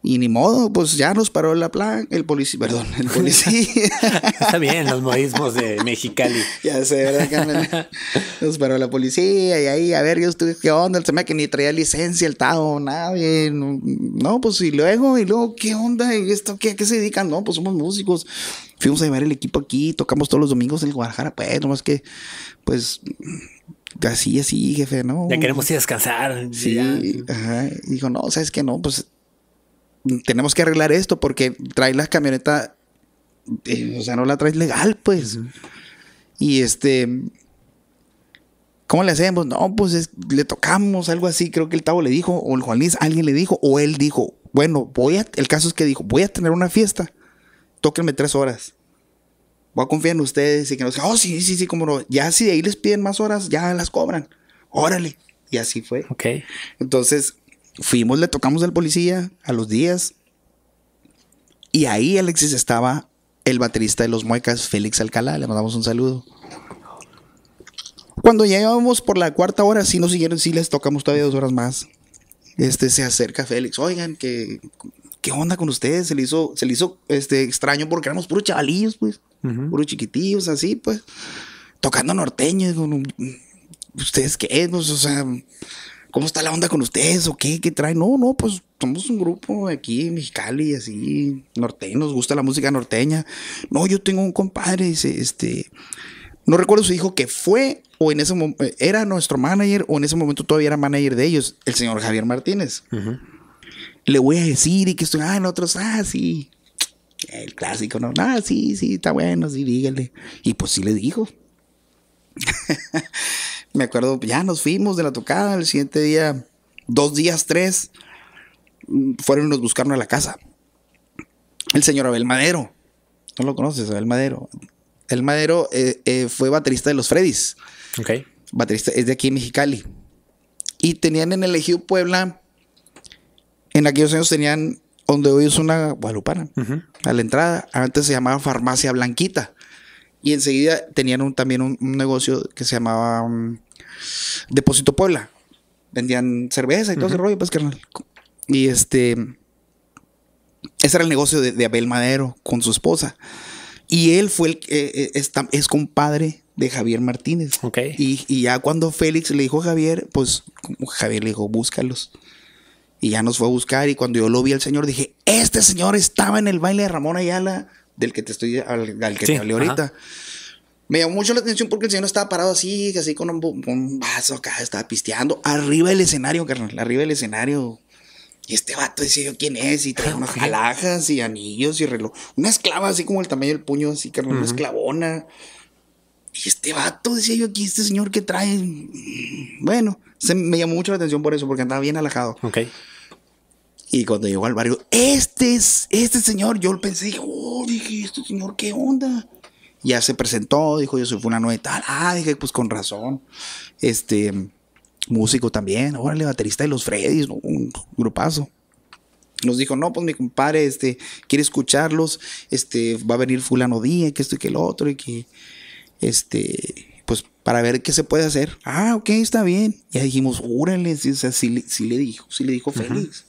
y ni modo, pues ya nos paró la plan el policía, perdón, el policía. Está bien, los modismos de Mexicali. ya sé, ¿verdad, Nos paró la policía y ahí, a ver, yo estuve, ¿qué onda? el tema que ni traía licencia el Tao, nadie. No, pues y luego, y luego, ¿qué onda? esto qué? qué se dedican? No, pues somos músicos. Fuimos a llevar el equipo aquí, tocamos todos los domingos en el Guadalajara, pues, nomás que, pues, así, así, jefe, ¿no? Ya queremos ir a descansar. Sí, ajá. Dijo, no, ¿sabes qué? No, pues tenemos que arreglar esto porque trae la camioneta eh, o sea, no la traes legal, pues. Y este, ¿cómo le hacemos? No, pues le tocamos, algo así, creo que el Tavo le dijo, o el Juan Luis, alguien le dijo, o él dijo, bueno, voy a, el caso es que dijo, voy a tener una fiesta, tóquenme tres horas. Voy a confiar en ustedes y que nos digan, oh, sí, sí, sí, como no. Ya si de ahí les piden más horas, ya las cobran. Órale. Y así fue. Ok. Entonces, Fuimos, le tocamos al policía a los días. Y ahí, Alexis, estaba el baterista de los Muecas, Félix Alcalá. Le mandamos un saludo. Cuando íbamos por la cuarta hora, si nos siguieron, si les tocamos todavía dos horas más. Este se acerca Félix. Oigan, que ¿qué onda con ustedes? Se le hizo, se hizo este, extraño porque éramos puros chavalillos, pues. Puros chiquitillos, así, pues. Tocando norteños. ¿Ustedes qué? Pues, o sea, ¿cómo está la onda con ustedes o qué? ¿Qué traen? No, no, pues somos un grupo aquí en Mexicali, así, Norteños, nos gusta la música norteña. No, yo tengo un compadre, dice, este, no recuerdo su hijo que fue o en ese momento eh, era nuestro manager o en ese momento todavía era manager de ellos, el señor Javier Martínez. Le voy a decir y que estoy, ah, en otros, ah, sí. El clásico, no, ah, sí, sí, está bueno, sí, dígale. Y pues sí le dijo. Me acuerdo, ya nos fuimos de la tocada, el siguiente día, dos días, tres, fueron y nos buscaron a la casa. El señor Abel Madero, no lo conoces, Abel Madero. El Madero eh, eh, fue baterista de los Freddys. Ok. Baterista, es de aquí en Mexicali. Y tenían en el Ejido Puebla, en aquellos años tenían, donde hoy es una guadalupana, a la entrada, antes se llamaba Farmacia Blanquita. Y enseguida tenían también un, negocio que se llamaba um, Depósito Puebla. Vendían cerveza y todo ese rollo, pues, carnal. Y este. Ese era el negocio de, Abel Madero con su esposa. Y él fue el eh, eh, es, compadre de Javier Martínez. Ok. Y, y, ya cuando Félix le dijo a Javier, pues Javier le dijo, búscalos. Y ya nos fue a buscar. Y cuando yo lo vi al señor, dije, este señor estaba en el baile de Ramón Ayala del que te estoy, al, que te hablé ahorita. Me llamó mucho la atención porque el señor estaba parado así, así con un, vaso acá, estaba pisteando, arriba del escenario, carnal, arriba del escenario. Y este vato decía yo quién es, y trae ah, unas alhajas y anillos y reloj. Una esclava así como el tamaño del puño, así, carnal, una esclavona. Y este vato, decía yo, aquí este señor que trae. Bueno, se me llamó mucho la atención por eso, porque andaba bien alajado. Ok. Y cuando llegó al barrio, este es, este señor, yo lo pensé, dije, oh", dije, este señor, ¿qué onda? Ya se presentó, dijo, yo soy fulano de tal. Ah, dije, pues con razón. Este, músico también, órale, baterista de los Freddys, un grupazo. Nos dijo, no, pues mi compadre, este, quiere escucharlos, este, va a venir fulano día, que esto y que el otro, y que, este, pues para ver qué se puede hacer. Ah, ok, está bien. Ya dijimos, órale, o sea, sí, le dijo, sí le dijo Félix.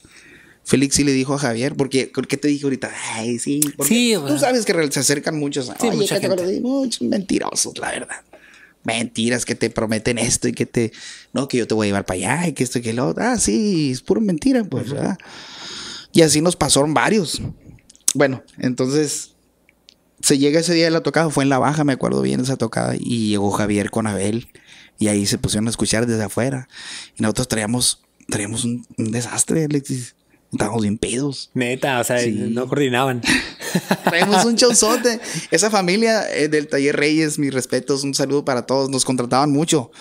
Félix sí le dijo a Javier, porque ¿qué te dije ahorita? Ay, sí, tú sabes que se acercan muchos. mucha gente. muchos mentirosos, la verdad. Mentiras que te prometen esto y que te, no, que yo te voy a llevar para allá y que esto y que lo otro. Ah, sí, es pura mentira, pues, Y así nos pasaron varios. Bueno, entonces se llega ese día de la tocada, fue en la baja, me acuerdo bien esa tocada, y llegó Javier con Abel, y ahí se pusieron a escuchar desde afuera. Y nosotros traíamos, traíamos un, un desastre, Alexis estábamos bien pedos. Neta, o sea, no coordinaban. Traemos un chonzote. Esa familia eh, del Taller Reyes, mis respetos, un saludo para todos. Nos contrataban mucho.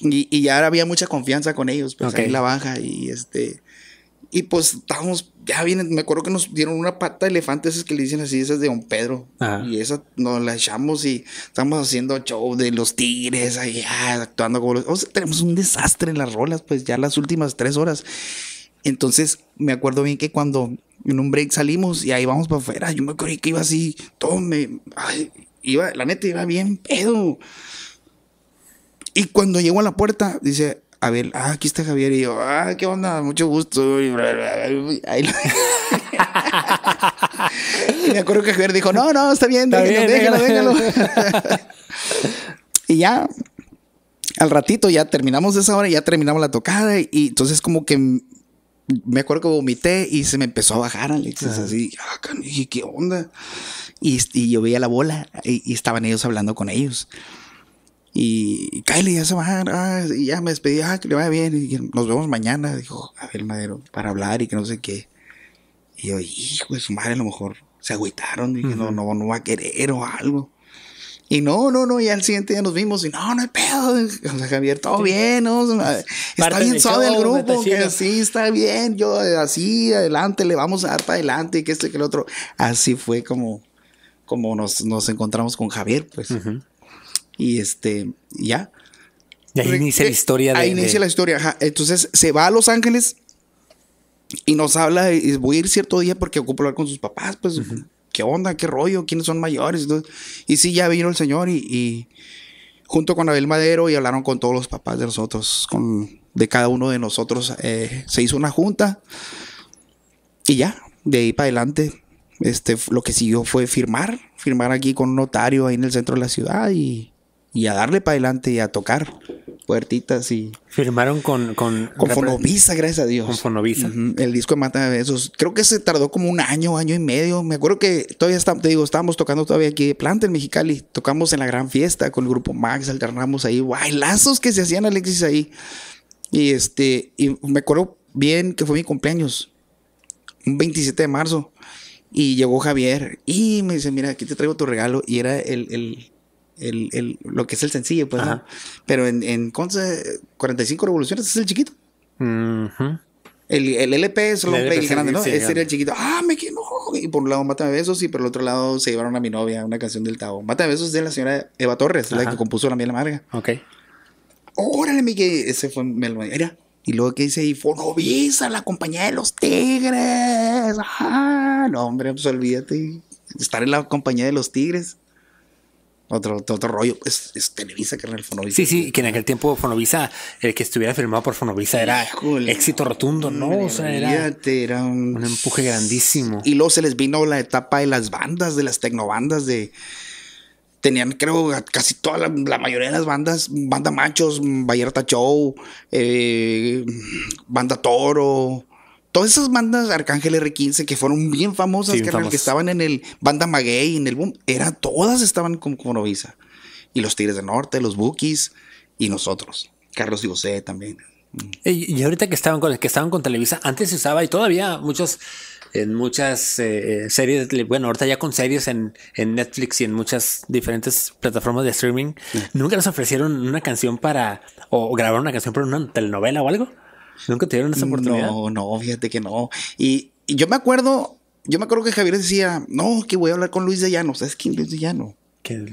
Y, y ya había mucha confianza con ellos, pero pues, ahí la baja y este... Y pues estábamos, ya vienen... me acuerdo que nos dieron una pata de elefante, esas que le dicen así, esas de Don Pedro. Y esa nos la echamos y estábamos haciendo show de los tigres, allá, ah, actuando como los... tenemos un desastre en las rolas, pues ya las últimas tres horas. Entonces me acuerdo bien que cuando en un break salimos y ahí vamos para afuera, yo me acuerdo que iba así, tome, la neta iba bien pedo. Y cuando llego a la puerta, dice, a ah, aquí está Javier. Y yo, ah, qué onda, mucho gusto. Y me acuerdo que Javier dijo, no, no, está bien, déjalo, déjalo, déjalo. y ya, al ratito, ya terminamos esa hora, ya terminamos la tocada. Y entonces como que me acuerdo que vomité y se me empezó a bajar, Alexis, así, ah, ¿qué onda? Y, y, yo veía la bola y, estaban ellos hablando con ellos. Y Kylie ya se va, ah, y ya me despedí, ah, que le vaya bien, y nos vemos mañana, dijo Abel Madero, para hablar y que no sé qué. Y yo, hijo su madre, a lo mejor se agüitaron, dije, no, no, no va a querer o algo. Y no, no, no, ya al siguiente día nos vimos y no, no hay pedo. Javier, todo bien, ¿no? Está bien suave el grupo, que sí, está bien, yo eh, así, adelante, le vamos a dar para adelante y que este, que el otro. Así fue como, como nos, nos encontramos con Javier, pues. Y este, ya. Y ahí eh, inicia la historia. De, ahí inicia la historia, Entonces se va a Los Ángeles y nos habla, y voy a ir cierto día porque ocupo hablar con sus papás, pues. ¿qué onda? ¿Qué rollo? ¿Quiénes son mayores? Y sí, ya vino el señor y, junto con Abel Madero y hablaron con todos los papás de nosotros, con, de cada uno de nosotros. Eh, se hizo una junta y ya, de ahí para adelante, este, lo que siguió fue firmar, firmar aquí con un notario ahí en el centro de la ciudad y, y a darle para adelante y a tocar puertitas y... Firmaron con... Con, con Fonovisa, gracias a Dios. Con Fonovisa. El disco de Mata de Besos. Creo que se tardó como un año, año y medio. Me acuerdo que todavía, te digo, estábamos tocando todavía aquí de planta en Mexicali. Tocamos en la gran fiesta con el grupo Max, alternamos ahí. ¡Guay! Lazos que se hacían Alexis ahí. Y este, y me acuerdo bien que fue mi cumpleaños, un 27 de marzo. Y llegó Javier y me dice, mira, aquí te traigo tu regalo. Y era el el, el, lo que es el sencillo, pues, Pero en, en 45 revoluciones es el chiquito. el, el, LP es el, grande, ¿no? Ese era el chiquito. Ah, me Y por un lado, Mátame Besos, y por el otro lado, se llevaron a mi novia, una canción del Tao. Mátame Besos es de la señora Eva Torres, la que compuso La Miel Amarga. Ok. Órale, Miguel ese fue mi Y luego que dice, y Fonovisa, la compañía de los tigres. ah No, hombre, pues olvídate. Estar en la compañía de los tigres. Otro, otro, rollo. Pues, es, que Televisa, el Fonovisa. Sí, sí, que en aquel tiempo Fonovisa, el que estuviera firmado por Fonovisa era éxito rotundo, ¿no? o sea, era, un... empuje grandísimo. Y luego se les vino la etapa de las bandas, de las tecnobandas, de. Tenían, creo, casi toda la, mayoría de las bandas, Banda Machos, Vallarta Show, eh, Banda Toro, todas esas bandas Arcángel R15 que fueron bien famosas, que estaban en el Banda Maguey, en el Boom, eran todas estaban con, Televisa. Y los Tigres del Norte, los Bookies y nosotros. Carlos y José también. Y, ahorita que estaban con que estaban con Televisa, antes se usaba y todavía muchos en muchas eh, eh, series, bueno, ahorita ya con series en, Netflix y en muchas diferentes plataformas de streaming, nunca nos ofrecieron una canción para o grabar una canción para una telenovela o algo. ¿Nunca te dieron esa oportunidad? No, no, fíjate que no. Y, yo me acuerdo, yo me acuerdo que Javier decía, no, que voy a hablar con Luis de Llano. ¿Sabes quién Luis de Llano?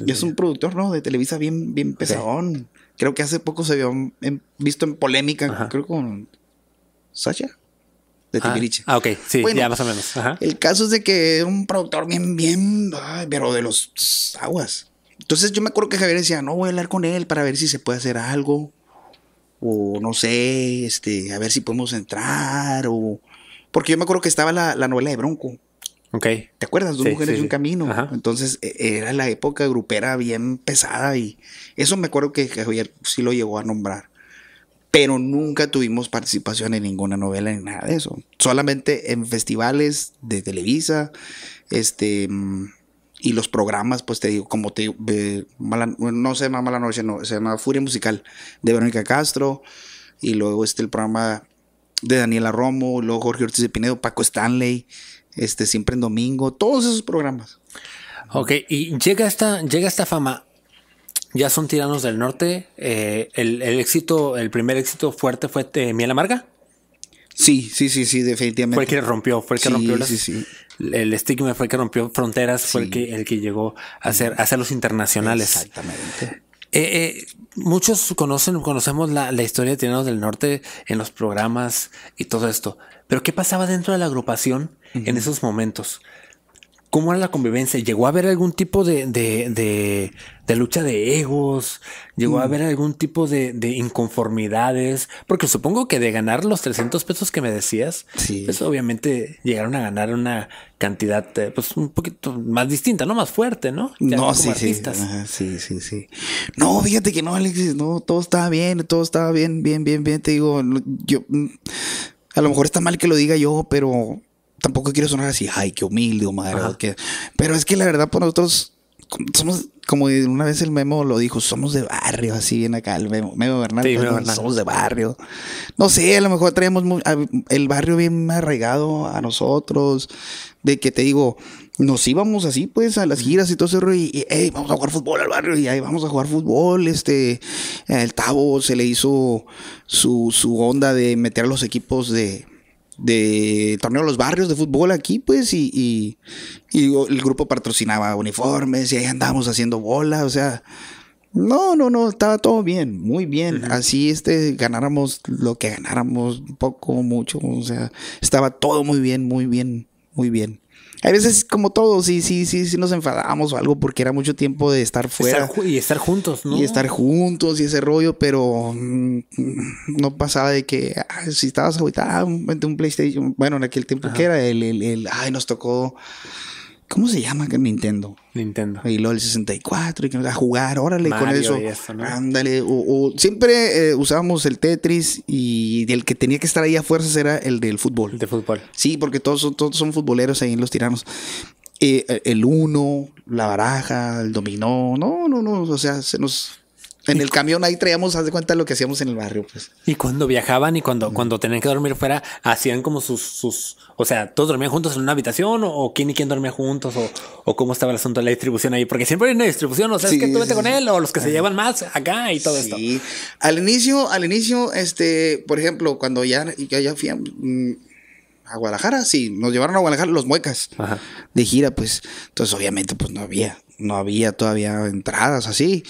es, un productor, ¿no? De Televisa bien, bien pesadón. Creo que hace poco se vio visto en polémica, creo con ¿Sasha? de ah, Timbiriche. Ah, ok, sí, ya más o menos. El caso es de que un productor bien, bien, pero de los aguas. Entonces yo me acuerdo que Javier decía, no, voy a hablar con él para ver si se puede hacer algo o no sé, este, a ver si podemos entrar, o... Porque yo me acuerdo que estaba la, novela de Bronco. Ok. ¿Te acuerdas? Dos mujeres un camino. Entonces e, era la época grupera bien pesada y eso me acuerdo que Javier sí lo llegó a nombrar. Pero nunca tuvimos participación en ninguna novela ni nada de eso. Solamente en festivales de Televisa, este, mm, y los programas, pues te digo, como te eh, no se llama Mala Noche, no, se llama Furia Musical de Verónica Castro, y luego este el programa de Daniela Romo, luego Jorge Ortiz de Pinedo, Paco Stanley, este Siempre en Domingo, todos esos programas. Ok, y llega esta, llega esta fama. Ya son tiranos del norte. Eh, el, éxito, el primer éxito fuerte fue eh, Miel Amarga. Sí, sí, sí, sí, definitivamente. Fue el que rompió, fue el que rompió las, sí, sí el estigma fue el que rompió fronteras, fue el que, el que llegó a ser, a los internacionales. Exactamente. Eh, eh, muchos conocen, conocemos la, historia de Tiranos del Norte en los programas y todo esto. Pero ¿qué pasaba dentro de la agrupación en esos momentos? ¿Cómo era la convivencia? ¿Llegó a haber algún tipo de, lucha de egos? ¿Llegó a mm. haber algún tipo de, inconformidades? Porque supongo que de ganar los 300 pesos que me decías, sí. pues obviamente llegaron a ganar una cantidad eh, pues un poquito más distinta, ¿no? Más fuerte, ¿no? no, sí, sí. sí, sí, sí. No, fíjate que no, Alexis, no, todo estaba bien, todo estaba bien, bien, bien, bien. Te digo, yo... Mm, a lo mejor está mal que lo diga yo, pero tampoco quiero sonar así, ay, qué humilde o madre. Pero es que la verdad, por pues, nosotros somos, como una vez el memo lo dijo, somos de barrio, así bien acá, el memo, memo pues, somos de barrio. No sé, a lo mejor traemos el barrio bien arraigado a nosotros, de que te digo, nos íbamos así pues a las giras y todo ese y, vamos a jugar fútbol al barrio, y ahí vamos a jugar fútbol, este, el Tavo se le hizo su onda de meter a los equipos de de torneo de los barrios de fútbol aquí, pues, y, y, el grupo patrocinaba uniformes y ahí andábamos haciendo bola, o sea, no, no, no, estaba todo bien, muy bien. Así este, ganáramos lo que ganáramos, poco, mucho, o sea, estaba todo muy bien, muy bien, muy bien. A veces como todos, sí, sí, sí, sí nos enfadamos o algo porque era mucho tiempo de estar fuera. y estar juntos, ¿no? Y estar juntos y ese rollo, pero mm, no pasaba de que si estabas ahorita, ah, un, PlayStation. Bueno, en aquel tiempo que era el, el, el, ay, nos tocó ¿Cómo se llama Nintendo? Nintendo. Y luego el 64, y que nos a jugar, órale con eso. Ándale. siempre eh, usábamos el Tetris y el que tenía que estar ahí a fuerzas era el del fútbol. El de fútbol. Sí, porque todos son, todos son futboleros ahí en los tiranos. Eh, el uno, la baraja, el dominó. No, no, no. O sea, se nos en el camión ahí traíamos, haz de cuenta, lo que hacíamos en el barrio, pues. Y cuando viajaban y cuando, cuando tenían que dormir fuera, hacían como sus, sus, o sea, todos dormían juntos en una habitación o, quién y quién dormía juntos o, o, cómo estaba el asunto de la distribución ahí, porque siempre hay una distribución, o sea, es que tú vete con él o los que se llevan más acá y todo esto. Al inicio, al inicio, este, por ejemplo, cuando ya, ya, ya fui, mm, a Guadalajara, sí, nos llevaron a Guadalajara los muecas de gira, pues. Entonces, obviamente, pues no había, no había todavía entradas así.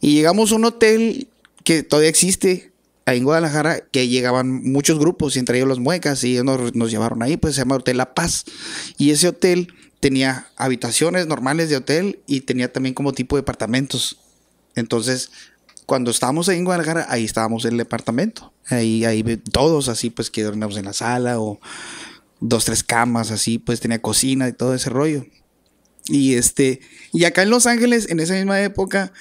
Y llegamos a un hotel que todavía existe ahí en Guadalajara, que llegaban muchos grupos, y entre ellos los muecas, y ellos nos, llevaron ahí, pues se llama Hotel La Paz. Y ese hotel tenía habitaciones normales de hotel y tenía también como tipo de departamentos. Entonces, cuando estábamos en Guadalajara, ahí estábamos en el departamento. Ahí, ahí todos así, pues que dormíamos en la sala o dos, tres camas así, pues tenía cocina y todo ese rollo. Y este, y acá en Los Ángeles, en esa misma época,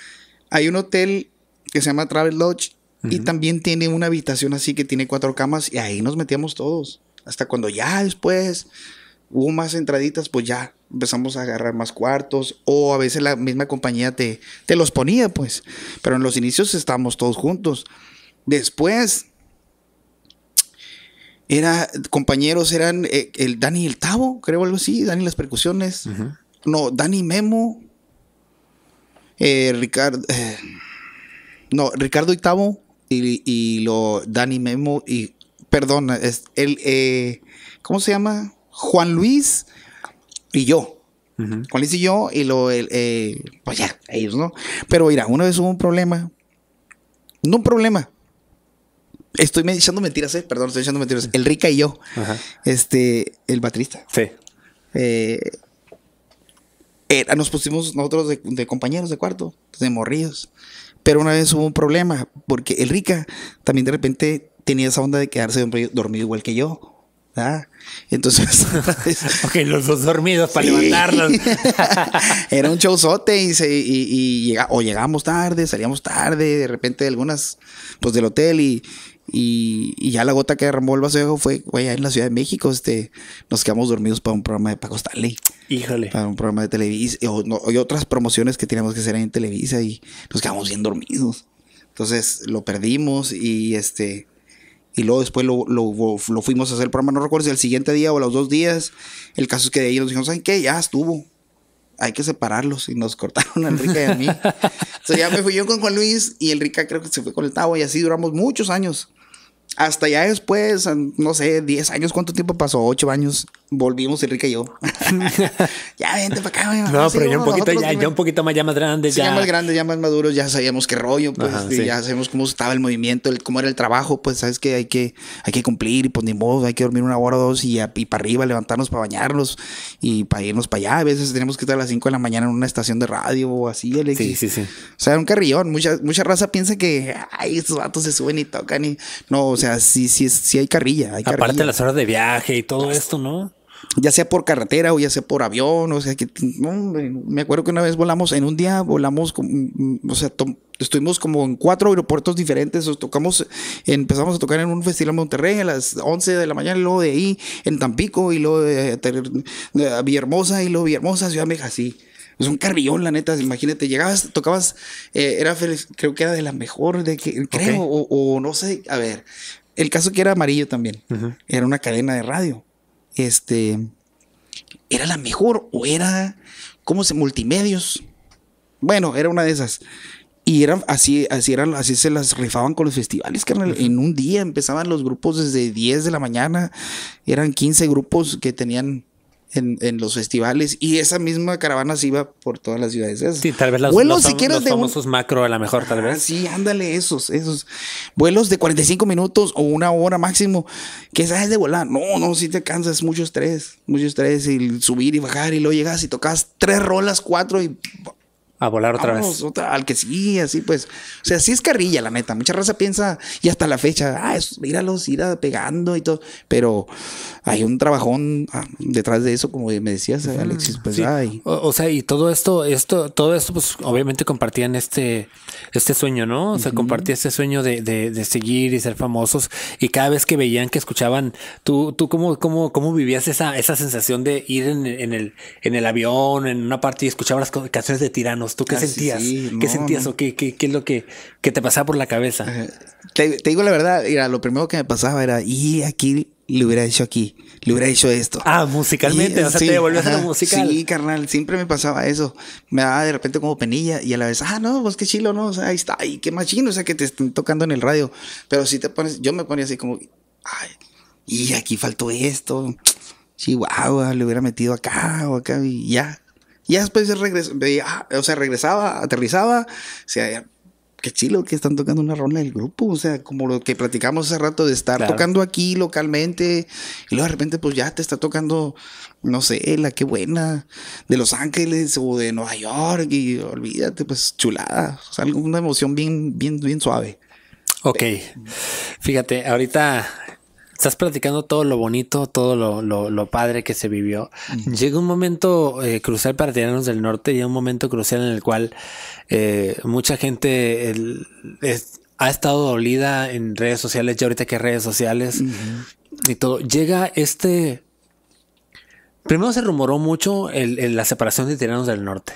hay un hotel que se llama Travel Lodge y también tiene una habitación así que tiene cuatro camas y ahí nos metíamos todos. Hasta cuando ya después hubo más entraditas, pues ya empezamos a agarrar más cuartos o a veces la misma compañía te, te los ponía, pues. Pero en los inicios estábamos todos juntos. Después, era, compañeros eran eh, el Dani y el Tavo, creo algo así, Dani las percusiones. No, Dani Memo, eh, Ricardo, eh, no, Ricardo y Tavo y, lo Dani Memo y, perdona, es el, eh, ¿cómo se llama? Juan Luis y yo. Juan Luis y yo, y lo, eh, pues ya, ellos, ¿no? Pero mira, una vez hubo un problema. No un problema. Estoy echando mentiras, ¿eh? Perdón, estoy echando mentiras. El Rica y yo. Este, el baterista. Sí. Eh, nos pusimos nosotros de, de, compañeros de cuarto, de morridos. Pero una vez hubo un problema, porque el Rica también de repente tenía esa onda de quedarse dormido igual que yo ¿Ah? Entonces. ok, los dos dormidos para levantarnos levantarlos. Era un showzote y, y, o llegamos tarde, salíamos tarde, de repente algunas, pues del hotel y, y, ya la gota que derramó el vaso fue, güey, en la Ciudad de México, este, nos quedamos dormidos para un programa de Paco Stanley. Híjole. Para un programa de Televisa o, no, y otras promociones que teníamos que hacer en Televisa y nos quedamos bien dormidos. Entonces lo perdimos y este y luego después lo, fuimos a hacer el programa, no recuerdo si el siguiente día o los dos días. El caso es que de ahí nos dijeron, ¿saben qué? Ya estuvo. Hay que separarlos. Y nos cortaron a Enrique y a mí. Entonces ya me fui yo con Juan Luis y Enrique creo que se fue con el Tavo y así duramos muchos años. Hasta ya después, no sé, 10 años, ¿cuánto tiempo pasó? 8 años volvimos Enrique y yo. ya vente para acá, No, pero ya un poquito, más, ya más grandes. ya. más grandes, ya más maduros, ya sabíamos qué rollo, pues ya sabemos cómo estaba el movimiento, el, cómo era el trabajo, pues sabes que hay que, hay que cumplir, y pues ni modo, hay que dormir una hora o dos y, y para arriba, levantarnos para bañarlos y para irnos para allá. A veces tenemos que estar a las 5 de la mañana en una estación de radio o así, Sí, sí, sí. O sea, un carrillón. Mucha, mucha raza piensa que ay, estos vatos se suben y tocan y no, o sea, sí, sí, sí hay carrilla. Hay Aparte las horas de viaje y todo esto, ¿no? ya sea por carretera o ya sea por avión, o sea que me acuerdo que una vez volamos, en un día volamos, mm, o sea, estuvimos como en cuatro aeropuertos diferentes, tocamos, empezamos a tocar en un festival en Monterrey a las 11 de la mañana, y luego de ahí en Tampico, y luego de, de Villahermosa, y luego Villahermosa, Ciudad Meja, sí, Es un carrillón, la neta. Imagínate, llegabas, tocabas, eh, era feliz, creo que era de la mejor, de que, creo, o, no sé. A ver, el caso que era amarillo también. Era una cadena de radio este, era la mejor o era, como se? Multimedios. Bueno, era una de esas. Y eran así, así eran, así se las rifaban con los festivales, que En un día empezaban los grupos desde 10 de la mañana. Eran 15 grupos que tenían en, en, los festivales y esa misma caravana se iba por todas las ciudades. Sí, tal vez las, vuelos, los, si quieres, los famosos macro a la mejor, tal vez. sí, ándale, esos, esos. Vuelos de 45 minutos o una hora máximo, que sabes de volar. No, no, si te cansas, mucho estrés, mucho estrés y subir y bajar y luego llegas y tocas tres rolas, cuatro y a volar otra vez. al que sí, así pues. O sea, sí es carrilla, la neta. Mucha raza piensa, y hasta la fecha, ah, míralos, ir pegando y todo. Pero hay un trabajón ah, detrás de eso, como me decías, Alexis, pues ay. O, sea, y todo esto, esto, todo esto, pues obviamente compartían este, este sueño, ¿no? O sea, compartía este sueño de, de, seguir y ser famosos. Y cada vez que veían, que escuchaban, tú, tú cómo, cómo, cómo vivías esa, esa sensación de ir en, el, en el avión, en una parte y escuchaba las canciones de tirano ¿Tú qué ah, sentías? ¿Qué sentías o qué, qué, qué, es lo que, que, te pasaba por la cabeza? Eh, te, digo la verdad, era lo primero que me pasaba era, y aquí le hubiera hecho aquí, le hubiera hecho esto. Ah, musicalmente, o sea, te devolvías a la musical. Sí, carnal, siempre me pasaba eso. Me daba de repente como penilla y a la vez, ah, no, pues qué chilo, no, ahí está, y qué más chino, o sea, que te estén tocando en el radio. Pero si te pones, yo me ponía así como, ay, y aquí faltó esto. Chihuahua, le hubiera metido acá o acá y ya. Y después ah, o sea, regresaba, aterrizaba, o sea, qué chido que están tocando una ronda del grupo, o sea, como lo que platicamos hace rato de estar tocando aquí localmente y luego de repente pues ya te está tocando, no sé, la que buena, de Los Ángeles o de Nueva York y olvídate, pues chulada, o sea, alguna emoción bien, bien, bien suave. Ok, fíjate, ahorita estás platicando todo lo bonito, todo lo, padre que se vivió. Llega un momento eh, crucial para tiranos del norte, y un momento crucial en el cual eh, mucha gente ha estado dolida en redes sociales, ya ahorita que redes sociales y todo. Llega este... Primero se rumoró mucho el, la separación de Tiranos del Norte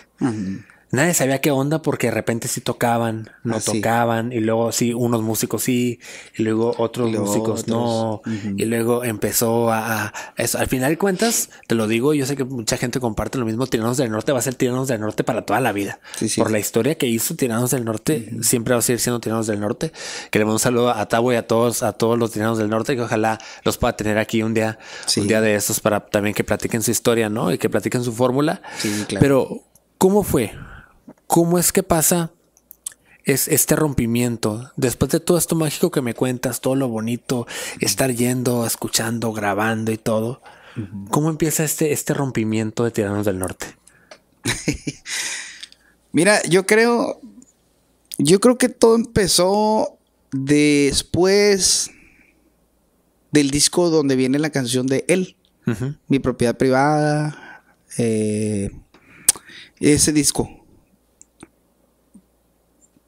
nadie sabía qué onda porque de repente sí tocaban, no ah, tocaban, y luego sí, unos músicos sí, y luego otros músicos no, y luego empezó a, eso. Al final de cuentas, te lo digo, yo sé que mucha gente comparte lo mismo, Tiranos del Norte va a ser Tiranos del Norte para toda la vida. Por la historia que hizo Tiranos del Norte, siempre va a seguir siendo Tiranos del Norte. Queremos un saludo a Tabo y a todos, a todos los Tiranos del Norte, que ojalá los pueda tener aquí un día, un día de estos para también que platiquen su historia, ¿no? Y que platiquen su fórmula. sí Claro. Pero, ¿cómo fue? ¿Cómo es que pasa este rompimiento? Después de todo esto mágico que me cuentas, todo lo bonito, estar yendo, escuchando, grabando y todo, ¿cómo empieza este, este rompimiento de Tiranos del Norte? Mira, yo creo, yo creo que todo empezó después del disco donde viene la canción de él, mi propiedad privada, eh, ese disco.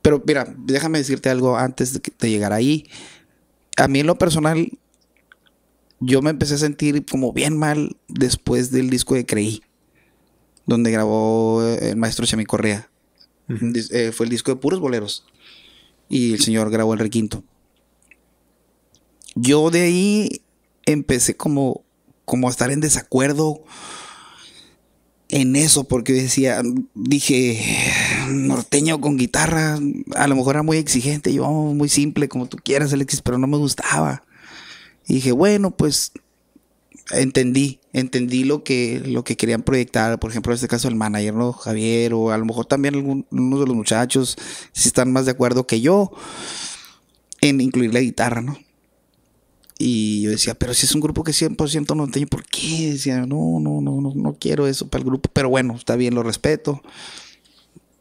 Pero mira, déjame decirte algo antes de, llegar ahí. A mí en lo personal, yo me empecé a sentir como bien mal después del disco de Creí, donde grabó eh, el maestro Chami Correa. Eh, fue el disco de puros boleros. Y el señor grabó el requinto. Yo de ahí empecé como, como a estar en desacuerdo en eso, porque decía, dije, norteño con guitarra, a lo mejor era muy exigente, yo muy simple, como tú quieras, Alexis, pero no me gustaba. Y dije, bueno, pues entendí, entendí lo que, lo que querían proyectar, por ejemplo, en este caso el manager, ¿no? Javier, o a lo mejor también algunos de los muchachos, si están más de acuerdo que yo, en incluir la guitarra, ¿no? Y yo decía, pero si es un grupo que 100% norteño, ¿por qué? Decía, no, no, no, no quiero eso para el grupo, pero bueno, está bien, lo respeto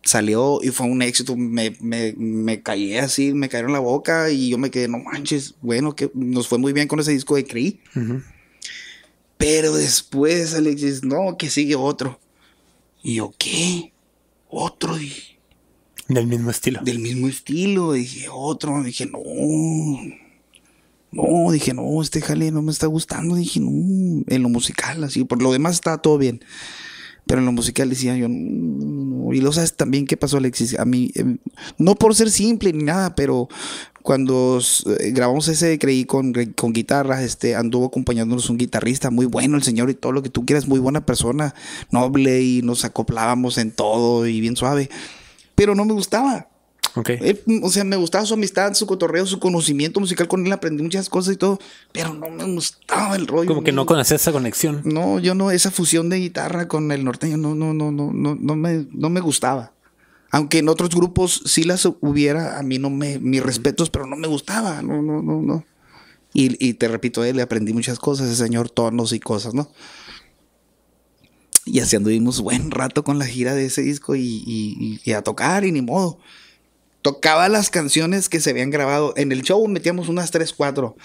salió y fue un éxito, me, me, me caí así, me cayeron la boca y yo me quedé, no manches, bueno, que nos fue muy bien con ese disco de Cree. Pero después Alexis, no, que sigue otro. Y yo, ¿qué? Otro, y Del mismo estilo. Del mismo estilo, dije, otro, dije, no. No, dije, no, este jale no me está gustando, dije, no, en lo musical, así, por lo demás está todo bien. Pero en lo musical decía yo, y lo sabes también qué pasó Alexis, a mí, em, no por ser simple ni nada, pero cuando eh, grabamos ese creí con, con guitarras, este, anduvo acompañándonos un guitarrista muy bueno, el señor y todo lo que tú quieras, muy buena persona, noble y nos acoplábamos en todo y bien suave, pero no me gustaba. Eh, mm, o sea, me gustaba su amistad, su cotorreo, su conocimiento musical con él, aprendí muchas cosas y todo, pero no me gustaba el rollo. Como que no conocías esa conexión. No, yo no, esa fusión de guitarra con el norteño, no, no, no, no, no, no me, no me gustaba. Aunque en otros grupos sí las hubiera, a mí no me, mis respetos, pero no me gustaba, no, no, no, no. Y, te repito, él eh, le aprendí muchas cosas, ese señor, tonos y cosas, ¿no? Y así anduvimos buen rato con la gira de ese disco y a tocar y ni modo tocaba las canciones que se habían grabado. En el show metíamos unas 3, 4,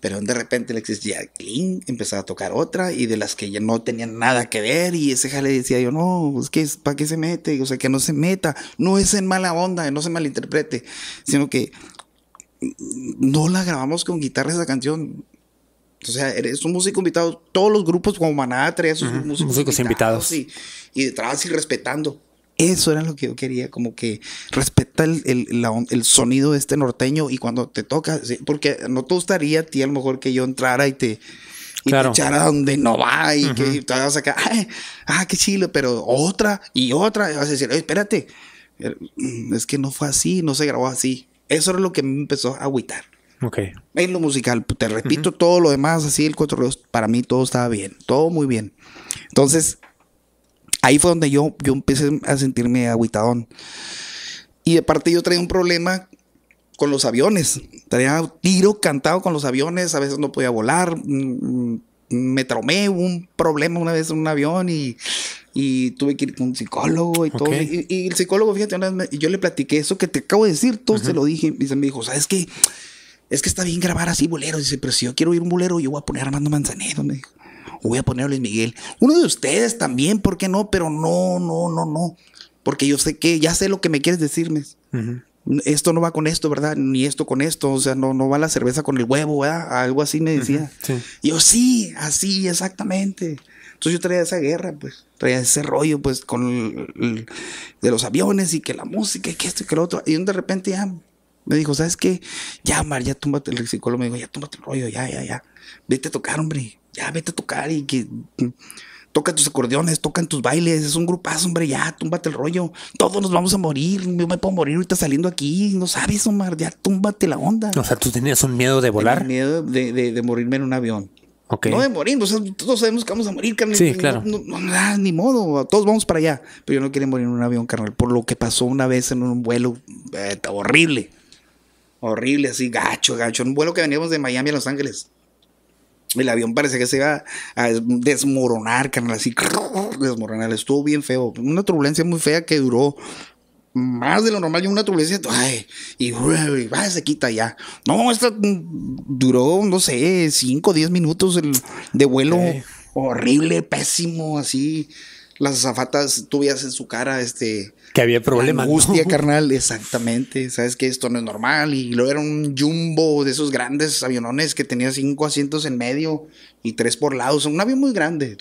pero de repente le existía Clean, empezaba a tocar otra y de las que ya no tenían nada que ver. Y ese jale decía yo, no, pues, es que ¿para qué se mete? O sea, que no se meta. No es en mala onda, no se malinterprete, sino que no la grabamos con guitarra esa canción. O sea, eres un músico invitado. Todos los grupos como Maná esos músicos, invitados. y, y detrás y respetando. Eso era lo que yo quería, como que respeta el, el, sonido de este norteño y cuando te toca, porque no te gustaría a ti a lo mejor que yo entrara y te, y te echara donde no va y que te vas a ah, qué chile, pero otra y otra, y vas a decir, espérate, eh, mm, es que no fue así, no se grabó así. Eso era lo que me empezó a agüitar. Ok. En lo musical, te repito, todo lo demás, así el cuatro para mí todo estaba bien, todo muy bien. Entonces, ahí fue donde yo, yo empecé a sentirme aguitadón. Y de parte yo traía un problema con los aviones. Traía tiro cantado con los aviones, a veces no podía volar. Mm, me tromé un problema una vez en un avión y, y tuve que ir con un psicólogo y todo. Y, el psicólogo, fíjate, yo le platiqué eso que te acabo de decir, todo se lo dije. Y se me dijo, ¿sabes qué? Es que está bien grabar así boleros. Dice, pero si yo quiero ir un bolero, yo voy a poner Armando Manzanero. Me dijo voy a poner a Miguel. Uno de ustedes también, ¿por qué no? Pero no, no, no, no. Porque yo sé que, ya sé lo que me quieres decirme. Esto no va con esto, ¿verdad? Ni esto con esto. O sea, no, no va la cerveza con el huevo, ¿verdad? Algo así me decía. yo, sí, así, exactamente. Entonces yo traía esa guerra, pues, traía ese rollo, pues, con de los aviones y que la música y que esto y que lo otro. Y de repente ya me dijo, ¿sabes qué? Ya, Mar, ya túmbate el psicólogo. Me dijo, ya túmbate el rollo, ya, ya, ya. Vete a tocar, hombre ya vete a tocar y que toca tus acordeones, toca tus bailes, es un grupazo, hombre, ya, túmbate el rollo. Todos nos vamos a morir, yo me puedo morir ahorita saliendo aquí, no sabes, Omar, ya túmbate la onda. O sea, tú tenías un miedo de volar. Tenía miedo de, morirme en un avión. Okay. No de morir, o todos sabemos que vamos a morir, carnal. Sí, claro. No, no, ah, ni modo, todos vamos para allá. Pero yo no quiero morir en un avión, carnal, por lo que pasó una vez en un vuelo eh, horrible. Horrible, así, gacho, gacho. Un vuelo que veníamos de Miami a Los Ángeles. El avión parece que se iba a desmoronar, carnal, así, desmoronar. Estuvo bien feo. Una turbulencia muy fea que duró más de lo normal. Y una turbulencia, ay, y, se quita ya. No, esta duró, no sé, 5 o 10 minutos de vuelo. Horrible, pésimo, así las azafatas, tuvías en su cara, este... Que había problemas. Angustia, carnal, exactamente. Sabes que esto no es normal. Y luego era un jumbo de esos grandes avionones que tenía cinco asientos en medio y tres por lado. O un avión muy grande.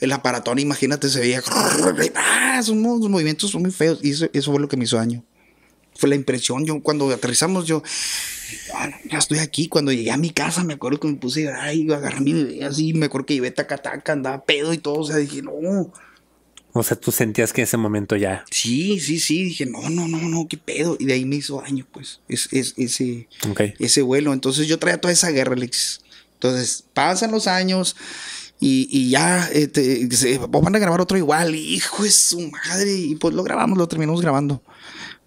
el aparatón, imagínate, se veía... Son unos movimientos muy feos. Y eso, fue lo que me hizo daño fue la impresión. Yo cuando aterrizamos, yo ah, ya estoy aquí. Cuando llegué a mi casa, me acuerdo que me puse Ay, llorar agarré mi bebé así. Me acuerdo que llevé taca-taca, andaba pedo y todo. O sea, dije, no, o sea, tú sentías que en ese momento ya. Sí, sí, sí. Dije, no, no, no, no, qué pedo. Y de ahí me hizo daño, pues, es, es, ese, ese vuelo. Entonces yo traía toda esa guerra, Alexis. Entonces pasan los años y, ya vos eh, van a grabar otro igual. Hijo de su madre. Y pues lo grabamos, lo terminamos grabando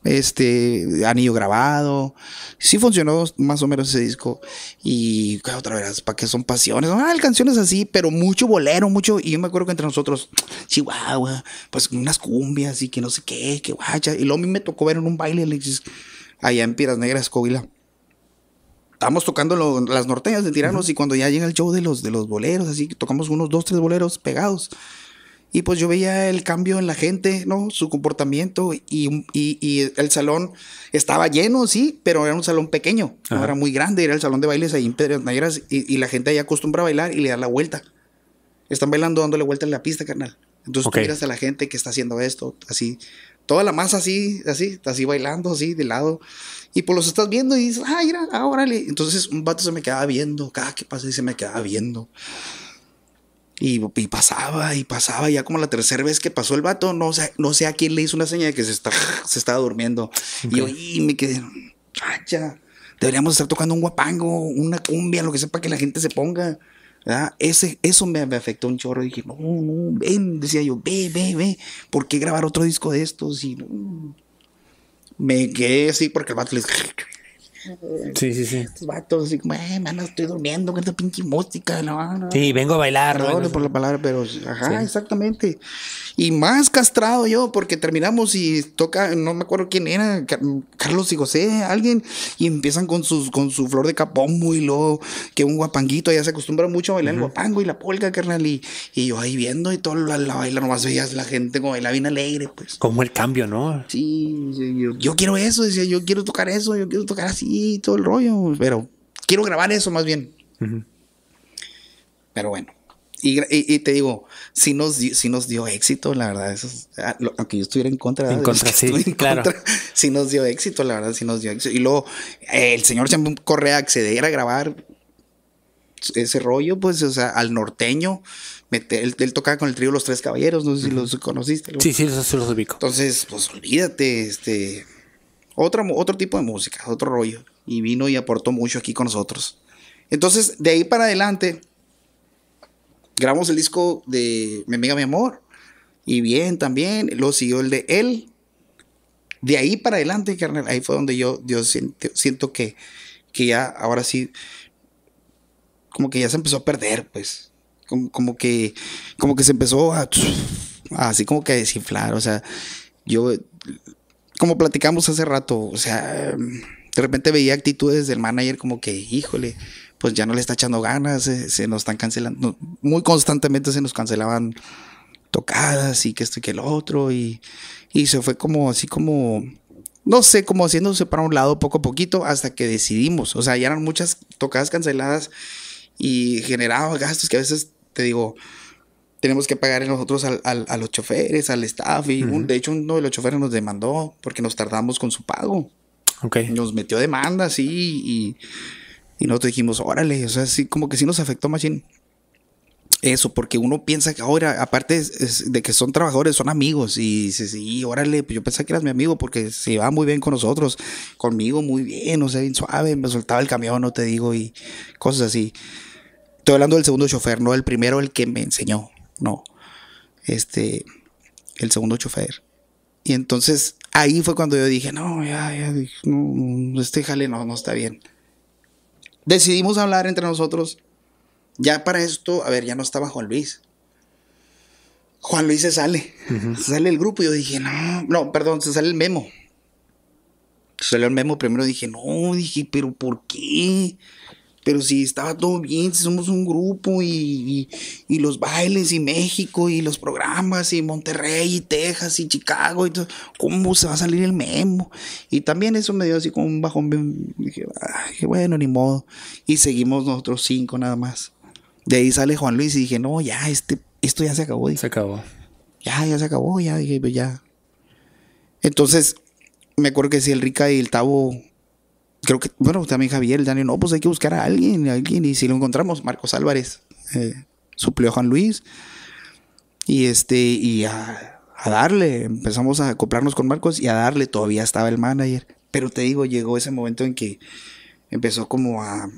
este anillo grabado. Sí funcionó más o menos ese disco. Y otra vez, ¿para qué son pasiones? Ah, canciones así, pero mucho bolero, mucho. Y yo me acuerdo que entre nosotros, Chihuahua, pues unas cumbias y que no sé qué, que guacha. Y luego a me tocó ver en un baile, allá en Piedras Negras, Covila. Estábamos tocando las norteñas de tiranos y cuando ya llega el show de los, de los boleros, así, que tocamos unos dos, tres boleros pegados. Y pues yo veía el cambio en la gente, ¿no? Su comportamiento y, el salón estaba lleno, sí, pero era un salón pequeño, no era muy grande, era el salón de bailes ahí en Pedras y, y, la gente ahí acostumbra a bailar y le da la vuelta. Están bailando dándole vuelta en la pista, carnal. Entonces miras a la gente que está haciendo esto, así, toda la masa así, así, así bailando, así, de lado. Y pues los estás viendo y dices, ah, mira, ah, órale. Entonces un vato se me quedaba viendo, cada que pasa y se me quedaba viendo. Y, pasaba y pasaba, ya como la tercera vez que pasó el vato, no sé, no sé a quién le hizo una señal de que se, está, se estaba durmiendo. Y yo me quedé, ah, ya deberíamos estar tocando un guapango, una cumbia, lo que sea, para que la gente se ponga. Ese, eso me, afectó un chorro. Y dije, no, no, ven, decía yo, ve, ve, ve, ¿por qué grabar otro disco de estos? Y mm, me quedé así porque el vato dice. Sí, sí, sí. Estos vatos, así como, eh, mano, estoy durmiendo con esta pinche música, no, Sí, vengo a bailar, no por la palabra, pero, ajá, exactamente. Y más castrado yo, porque terminamos y toca, no me acuerdo quién era, Carlos y José, alguien, y empiezan con, sus, con su flor de capombo y luego, que un guapanguito, ya se acostumbra mucho a bailar el guapango y la polca, carnal, y, yo ahí viendo y todo la, la baila, nomás veías la gente como la bien alegre, pues. Como el cambio, ¿no? Sí, yo, yo quiero eso, decía, yo quiero tocar eso, yo quiero tocar así todo el rollo, pero quiero grabar eso más bien. Pero bueno. Y, te digo, si nos, si nos dio éxito, la verdad, ah, aunque yo estuviera en contra. En contra, sí, si nos dio éxito, la verdad, si nos dio éxito. Y luego, el señor se corre a acceder a grabar ese rollo, pues, o sea, al norteño. él, tocaba con el trío Los Tres Caballeros, no sé si los conociste. Sí, sí, los, los ubico. Entonces, pues olvídate, este otro, otro tipo de música, otro rollo. Y vino y aportó mucho aquí con nosotros. Entonces, de ahí para adelante, grabamos el disco de Mi Amiga Mi Amor. Y bien, también. lo siguió el de él. De ahí para adelante, carnal. Ahí fue donde yo, yo siento, que, que ya, ahora sí, como que ya se empezó a perder, pues. Como, que, como que se empezó a, así como que a desinflar. O sea, yo como platicamos hace rato, o sea, de repente veía actitudes del manager como que, híjole, pues ya no le está echando ganas, se, nos están cancelando, muy constantemente se nos cancelaban tocadas y que esto y que el otro, y, y se fue como así como, no sé, como haciéndose para un lado poco a poquito hasta que decidimos, o sea, ya eran muchas tocadas canceladas y generaba gastos que a veces te digo, tenemos que pagar nosotros a los choferes, al staff. Y de hecho, uno de los choferes nos demandó porque nos tardamos con su pago. Nos metió demanda, sí, y, y nosotros dijimos, órale, o sea, sí, como que sí nos afectó más Machine. Eso, porque uno piensa que ahora, aparte de que son trabajadores, son amigos. Y dice, sí, órale, pues yo pensé que eras mi amigo porque se va muy bien con nosotros, conmigo muy bien, o sea, bien suave, me soltaba el camión, no te digo, y cosas así. Estoy hablando del segundo chofer, no el primero, el que me enseñó no, este, el segundo chofer. Y entonces ahí fue cuando yo dije, no, ya, ya, no, este jale no, no está bien. Decidimos hablar entre nosotros. Ya para esto, a ver, ya no estaba Juan Luis. Juan Luis se sale, se sale el grupo. Y yo dije, no, no, perdón, se sale el memo. Se salió el memo primero. Dije, no, dije, pero ¿por qué? Pero si estaba todo bien, si somos un grupo y, los bailes y México y los programas y Monterrey y Texas y Chicago y ¿cómo se va a salir el memo? Y también eso me dio así como un bajón. Dije, ay, bueno, ni modo. Y seguimos nosotros cinco nada más. De ahí sale Juan Luis y dije, no, ya, este, esto ya se acabó. Se acabó. Ya, ya se acabó, ya, dije, pues ya. Entonces, me acuerdo que si el Rica y el Tavo creo que, bueno, también Javier, Daniel, no, pues hay que buscar a alguien, alguien, y si lo encontramos, Marcos Álvarez eh, suplió a Juan Luis, y este, y a, a darle, empezamos a acoplarnos con Marcos y a darle, todavía estaba el manager, pero te digo, llegó ese momento en que empezó como a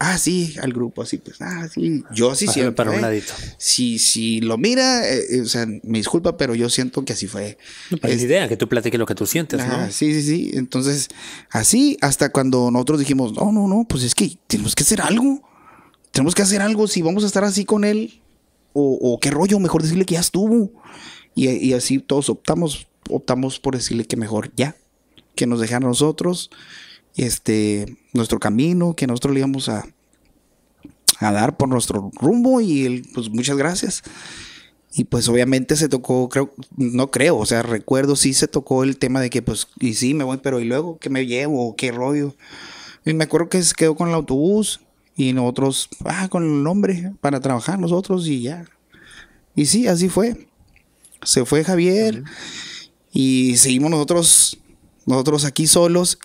Ah, sí, al grupo, así, pues, ah, sí. Yo sí siempre Para ¿eh? si, lo mira, eh, eh, o sea, me disculpa, pero yo siento que así fue. Pues, es, la idea, que tú platiques lo que tú sientes, ¿no? Sí, sí, sí. Entonces, así, hasta cuando nosotros dijimos, no, no, no, pues es que tenemos que hacer algo. Tenemos que hacer algo si vamos a estar así con él. O, qué rollo, mejor decirle que ya estuvo. Y, así todos optamos, optamos por decirle que mejor ya, que nos dejan a nosotros este, nuestro camino que nosotros le íbamos a, a dar por nuestro rumbo y pues muchas gracias. Y pues obviamente se tocó, creo, no creo, o sea, recuerdo, sí se tocó el tema de que pues, y sí, me voy, pero ¿y luego qué me llevo? ¿Qué rollo? Y me acuerdo que se quedó con el autobús y nosotros, ah, con el nombre para trabajar nosotros y ya. Y sí, así fue. Se fue Javier y seguimos nosotros, nosotros aquí solos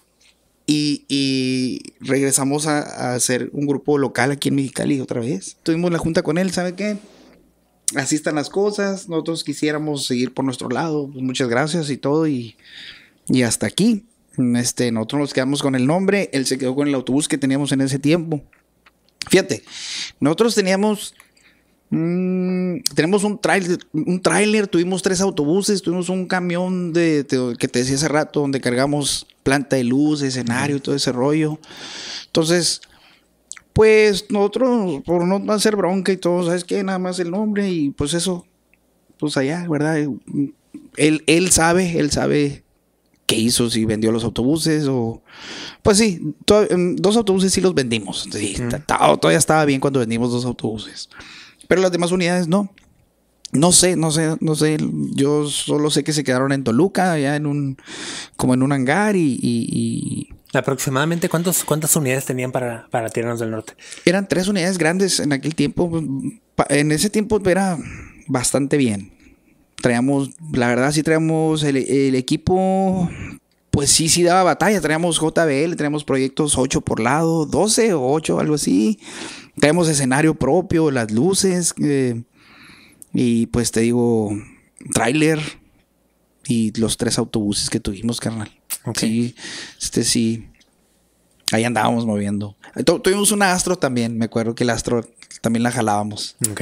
y, regresamos a, hacer un grupo local aquí en Mexicali otra vez. Tuvimos la junta con él, ¿sabe qué? Así están las cosas, nosotros quisiéramos seguir por nuestro lado, pues, muchas gracias y todo, y, hasta aquí. Este, nosotros nos quedamos con el nombre, él se quedó con el autobús que teníamos en ese tiempo. Fíjate, nosotros teníamos Mm, tenemos un trailer, un tráiler tuvimos tres autobuses, tuvimos un camión de, que te decía hace rato, donde cargamos planta de luz, escenario, todo ese rollo. Entonces, pues nosotros, por no hacer bronca y todo, ¿sabes qué? Nada más el nombre y pues eso, pues allá, ¿verdad? Él, él sabe, él sabe qué hizo, si vendió los autobuses o... Pues sí, dos autobuses sí los vendimos. Todavía estaba bien cuando vendimos dos autobuses. Pero las demás unidades no. No sé, no sé, no sé. Yo solo sé que se quedaron en Toluca, allá en un, como en un hangar y... ¿Aproximadamente cuántos, cuántas unidades tenían para, para Tiernos del Norte? Eran tres unidades grandes en aquel tiempo. En ese tiempo era bastante bien. Traíamos, la verdad sí traíamos el, equipo pues sí, sí daba batalla. Traíamos JBL, traíamos proyectos 8 por lado, 12 o 8, algo así tenemos escenario propio, las luces, eh, y pues te digo, tráiler y los tres autobuses que tuvimos, carnal. Sí, este sí. Ahí andábamos moviendo. tuvimos un Astro también, me acuerdo que el Astro también la jalábamos. Ok.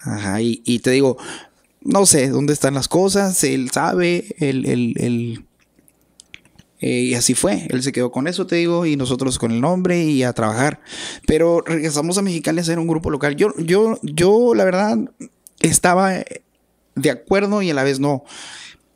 Ajá, y, te digo, no sé dónde están las cosas, él sabe, el, él, él, eh, y así fue, él se quedó con eso, te digo, y nosotros con el nombre y a trabajar. Pero regresamos a Mexicali a hacer un grupo local. Yo, yo, yo la verdad, estaba de acuerdo y a la vez no.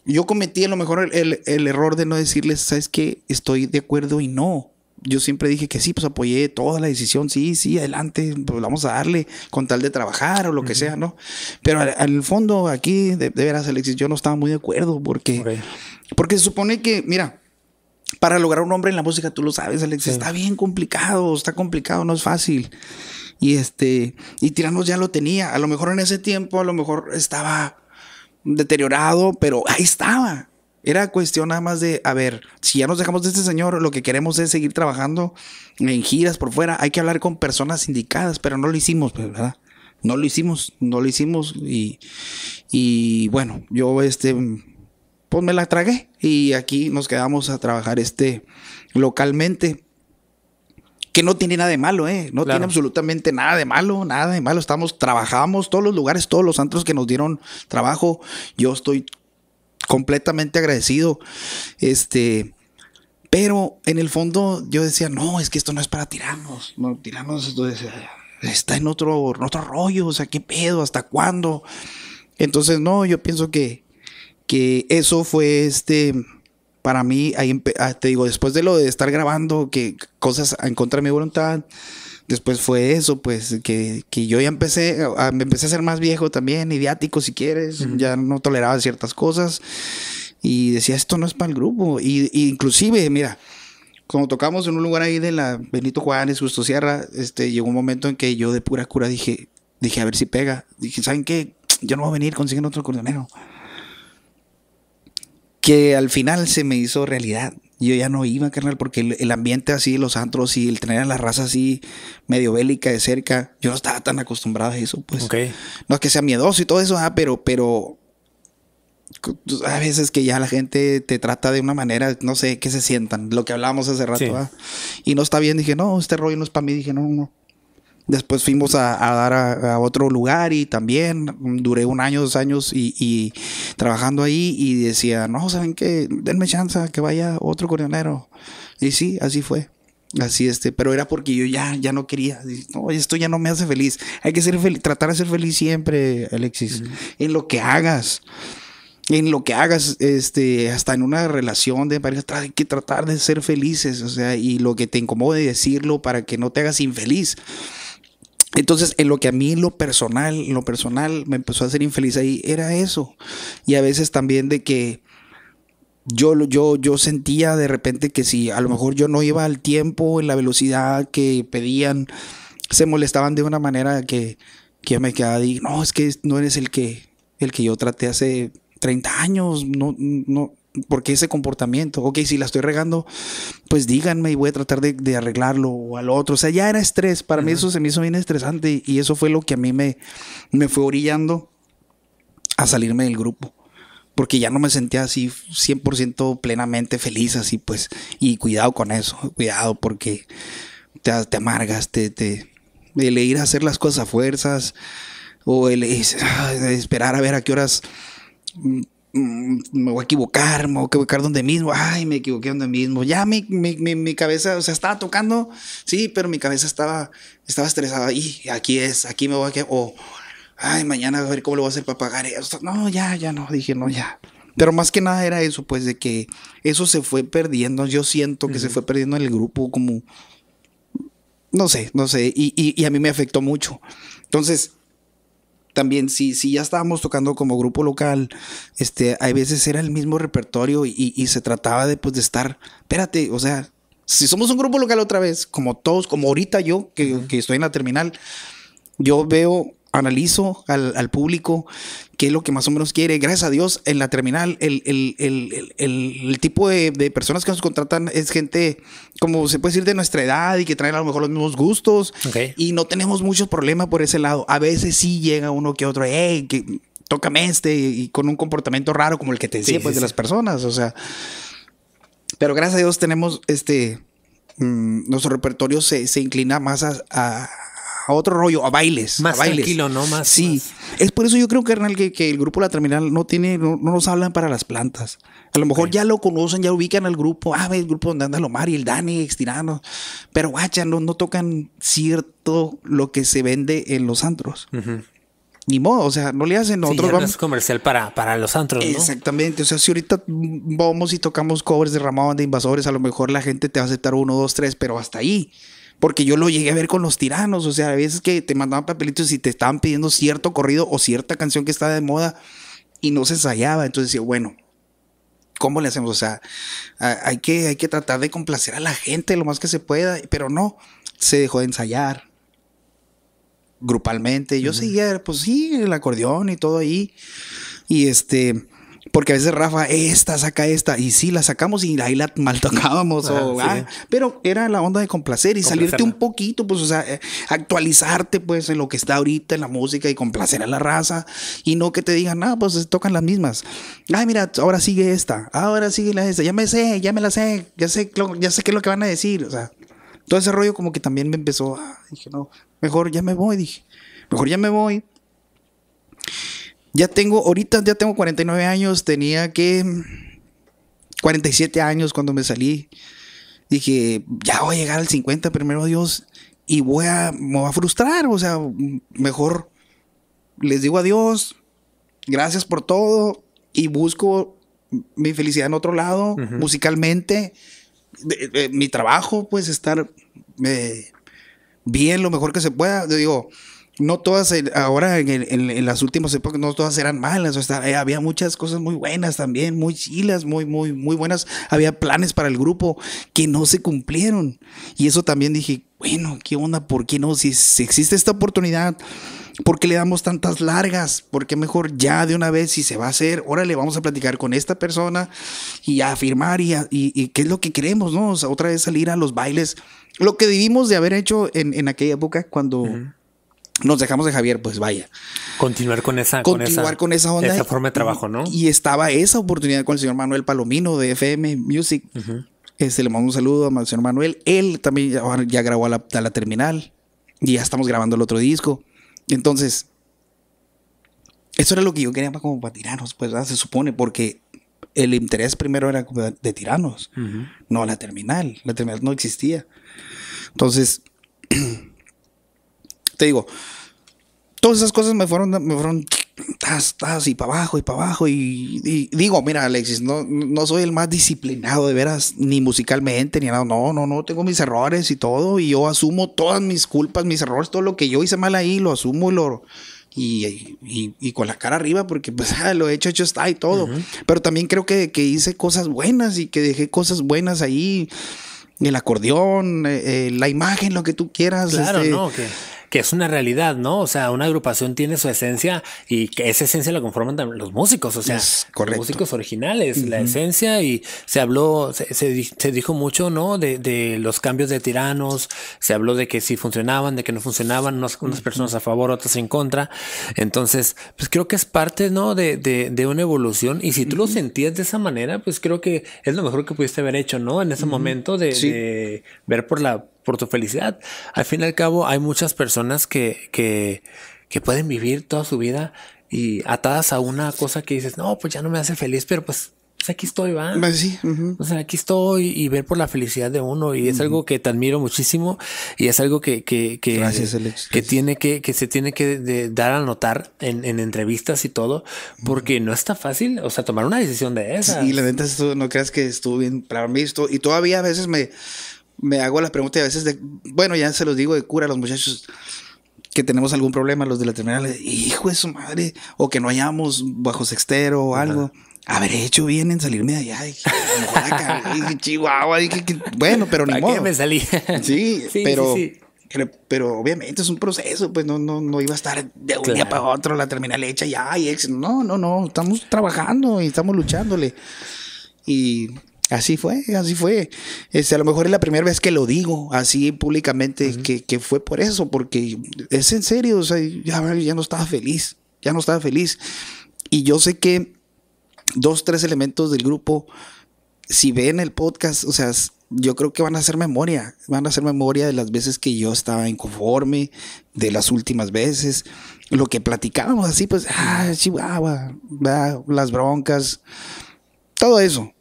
Yo cometí a lo mejor el, error de no decirles, ¿sabes qué? Estoy de acuerdo y no yo siempre dije que sí, pues apoyé toda la decisión, sí, sí, adelante, pues vamos a darle con tal de trabajar o lo que sea, ¿no? Pero al, fondo aquí, de, veras, Alexis, yo no estaba muy de acuerdo porque, porque se supone que, mira, para lograr un hombre en la música, tú lo sabes, Alex, está bien complicado, está complicado, no es fácil. Y este, y Tiranos ya lo tenía. A lo mejor en ese tiempo, a lo mejor estaba deteriorado, pero ahí estaba. Era cuestión nada más de, a ver, si ya nos dejamos de este señor, lo que queremos es seguir trabajando en giras por fuera. Hay que hablar con personas indicadas, pero no lo hicimos, pues, ¿verdad? No lo hicimos, no lo hicimos y, y bueno, yo este pues me la tragué y aquí nos quedamos a trabajar este localmente. Que no tiene nada de malo, ¿eh? No tiene absolutamente nada de malo, nada de malo. Estamos, trabajamos todos los lugares, todos los antros que nos dieron trabajo. Yo estoy completamente agradecido. Este, pero en el fondo yo decía, no, es que esto no es para tirarnos. No, tirarnos está en otro, en otro rollo, o sea, ¿qué pedo? ¿Hasta cuándo? Entonces, no, yo pienso que, que eso fue este para mí, ahí ah, te digo, después de lo de estar grabando, que cosas en contra de mi voluntad, después fue eso, pues que, que yo ya empecé, a, ah, me empecé a ser más viejo también, idiático si quieres, ya no toleraba ciertas cosas y decía, esto no es para el grupo. Y, inclusive, mira, como tocamos en un lugar ahí de la Benito Juárez, Justo Sierra, este, llegó un momento en que yo de pura cura dije, dije, a ver si pega. Dije, ¿saben qué? Yo no voy a venir, consiguen otro cordonero que al final se me hizo realidad. Yo ya no iba, carnal, porque el, ambiente así, los antros y el tener a la raza así medio bélica de cerca, yo no estaba tan acostumbrado a eso, pues. No es que sea miedoso y todo eso, ah, pero, pero a veces que ya la gente te trata de una manera, no sé, que se sientan, lo que hablábamos hace rato, ah, y no está bien, dije, no, este rollo no es para mí, dije, no, no, Después fuimos a, dar a, otro lugar y también duré un año, dos años y, trabajando ahí y decía, no, ¿saben qué? Denme chance que vaya otro coordinador. Y sí, así fue. Así este, pero era porque yo ya, ya no quería. No, esto ya no me hace feliz. Hay que ser feliz, tratar de ser feliz siempre, Alexis. En lo que hagas. En lo que hagas, este, hasta en una relación de pareja, hay que tratar de ser felices. O sea, y lo que te incomode decirlo para que no te hagas infeliz. Entonces, en lo que a mí lo personal, lo personal me empezó a hacer infeliz ahí era eso. Y a veces también de que yo, yo, yo sentía de repente que si a lo mejor yo no iba al tiempo, en la velocidad que pedían, se molestaban de una manera que, que me quedaba y no, es que no eres el que, el que yo traté hace 30 años, no, no, porque ese comportamiento? Ok, si la estoy regando, pues díganme y voy a tratar de, arreglarlo o al otro. O sea, ya era estrés. Para mí eso se me hizo bien estresante y eso fue lo que a mí me, me fue orillando a salirme del grupo. Porque ya no me sentía así 100% plenamente feliz, así pues. Y cuidado con eso, cuidado porque te, amargas, te, te, el ir a hacer las cosas a fuerzas o el esperar a ver a qué horas mm, Mm, me voy a equivocar, me voy a equivocar donde mismo, ay, me equivoqué donde mismo, ya mi, mi, mi, cabeza, o sea, estaba tocando, sí, pero mi cabeza estaba, estaba estresada, y aquí es, aquí me voy a o, ay, mañana a ver cómo lo voy a hacer para pagar, no, ya, ya no, dije, no, ya. Pero más que nada era eso, pues, de que eso se fue perdiendo, yo siento que se fue perdiendo en el grupo, como, no sé, no sé, y, y, y a mí me afectó mucho. Entonces, también si, ya estábamos tocando como grupo local, este, hay veces era el mismo repertorio y, se trataba de, pues, de estar, espérate, o sea, si somos un grupo local otra vez, como todos, como ahorita yo, que, que estoy en la terminal, yo veo analizo al, al, público qué es lo que más o menos quiere. Gracias a Dios, en la terminal, el, el, el, el tipo de, de, personas que nos contratan es gente, como se puede decir, de nuestra edad y que traen a lo mejor los mismos gustos. Y no tenemos muchos problemas por ese lado. A veces sí llega uno que otro, hey, que tócame este, y con un comportamiento raro como el que te decía, pues, de las personas. O sea, pero gracias a Dios tenemos este. Mm, nuestro repertorio se, se inclina más a otro rollo, a bailes. Más bailes. tranquilo, ¿no? Más. Sí. Es por eso yo creo, que, el grupo La Terminal no tiene, no, nos hablan para las plantas. A lo mejor ya lo conocen, ya ubican al grupo. Ah, el grupo donde anda Lomar y el Dani, Extirano. Pero guacha, no, no tocan cierto lo que se vende en los antros. ni modo, o sea, no le hacen otro Sí, es comercial para, para los antros, Exactamente, o sea, si ahorita vamos y tocamos covers de Ramón de Invasores, a lo mejor la gente te va a aceptar uno, dos, tres, pero hasta ahí porque yo lo llegué a ver con los tiranos, o sea, a veces que te mandaban papelitos y te estaban pidiendo cierto corrido o cierta canción que estaba de moda y no se ensayaba, entonces decía, bueno, ¿cómo le hacemos? O sea, hay que, hay que tratar de complacer a la gente lo más que se pueda, pero no, se dejó de ensayar grupalmente, yo seguía, pues sí, el acordeón y todo ahí, y este... Porque a veces Rafa, esta, saca esta, y sí, la sacamos y ahí la mal tocábamos, ah, pero era la onda de complacer y salirte un poquito, pues, o sea, eh, actualizarte, pues, en lo que está ahorita, en la música y complacer a la raza, y no que te digan, ah, pues, tocan las mismas. Ah, mira, ahora sigue esta, ahora sigue la esta, ya me sé, ya me la sé, ya sé, ya sé qué es lo que van a decir, o sea, todo ese rollo como que también me empezó, a ah, dije, no, mejor ya me voy, dije, mejor ya me voy ya tengo, ahorita ya tengo 49 años, tenía que 47 años cuando me salí. Dije, ya voy a llegar al 50, primero Dios, y voy a, me voy a frustrar, o sea, mejor les digo adiós, gracias por todo, y busco mi felicidad en otro lado, musicalmente, eh, mi trabajo, pues estar eh, bien lo mejor que se pueda. Yo digo, no todas, eh, ahora en, las últimas épocas, no todas eran malas. Eh, había muchas cosas muy buenas también, muy chilas, muy, muy, muy buenas. Había planes para el grupo que no se cumplieron. Y eso también dije, bueno, ¿qué onda? ¿Por qué no? Si, existe esta oportunidad, ¿por qué le damos tantas largas? porque mejor ya de una vez, si se va a hacer, ahora le vamos a platicar con esta persona y a firmar y, qué es lo que queremos, ¿no? otra vez salir a los bailes. Lo que vivimos de haber hecho en, aquella época cuando nos dejamos de Javier, pues vaya. Continuar con esa, Continuar con esa, forma de trabajo, ¿no? Y estaba esa oportunidad con el señor Manuel Palomino de FM Music. Este, le mando un saludo al señor Manuel. Él también ya, grabó a la, terminal y ya estamos grabando el otro disco. Entonces, eso era lo que yo quería para, como para tiranos, pues se supone, porque el interés primero era de tiranos, No a la terminal. La terminal no existía. Entonces. te digo, todas esas cosas me fueron, me fueron tas, tas, y para abajo y para abajo. Y, digo, mira, Alexis, no, no soy el más disciplinado de veras, ni musicalmente, ni nada. No, no, no, tengo mis errores y todo. Y yo asumo todas mis culpas, mis errores, todo lo que yo hice mal ahí, lo asumo y lo. Y, y, con la cara arriba, porque pues ah, lo he hecho, hecho está y todo. Pero también creo que, que, hice cosas buenas y que dejé cosas buenas ahí. El acordeón, eh, eh, la imagen, lo que tú quieras. Claro, este, no, que es una realidad, ¿no? O sea, una agrupación tiene su esencia y que esa esencia la conforman los músicos, o sea, los músicos originales, la esencia y se habló, se, se, dijo mucho, ¿no? De, de, los cambios de tiranos, se habló de que sí funcionaban, de que no funcionaban, unas, personas a favor, otras en contra. Entonces, pues creo que es parte, ¿no? De, una evolución y si tú lo sentías de esa manera, pues creo que es lo mejor que pudiste haber hecho, ¿no? En ese momento de ver por la por tu felicidad. Al fin y al cabo, hay muchas personas que, que, pueden vivir toda su vida y atadas a una cosa que dices, no, pues ya no me hace feliz, pero pues, pues aquí estoy, va. Pues, sí, O sea, aquí estoy y ver por la felicidad de uno. Y es algo que te admiro muchísimo y es algo que, que, que, que tiene que, que se tiene que dar a notar en, entrevistas y todo, porque no está fácil, o sea, tomar una decisión de esa. Y sí, la no creas que estuvo bien para mí esto. Y todavía a veces me, me hago las preguntas a veces de, bueno, ya se los digo de cura a los muchachos que tenemos algún problema, los de la terminal, hijo de su madre, o que no hayamos bajo sextero o algo. Haber Habré hecho bien en salirme de allá. Chihuahua, que, bueno, pero ni modo. me salí? sí, sí, pero, sí, pero, obviamente es un proceso, pues no, no, no iba a estar de un día para otro la terminal hecha ya y No, no, no, estamos trabajando y estamos luchándole. Y Así fue, así fue. Este, a lo mejor es la primera vez que lo digo así públicamente, que, que, fue por eso, porque es en serio, o sea, ya, ya, no estaba feliz, ya no estaba feliz. Y yo sé que dos, tres elementos del grupo, si ven el podcast, o sea, yo creo que van a hacer memoria, van a hacer memoria de las veces que yo estaba inconforme, de las últimas veces, lo que platicábamos así, pues, ah, Chihuahua, las broncas, todo eso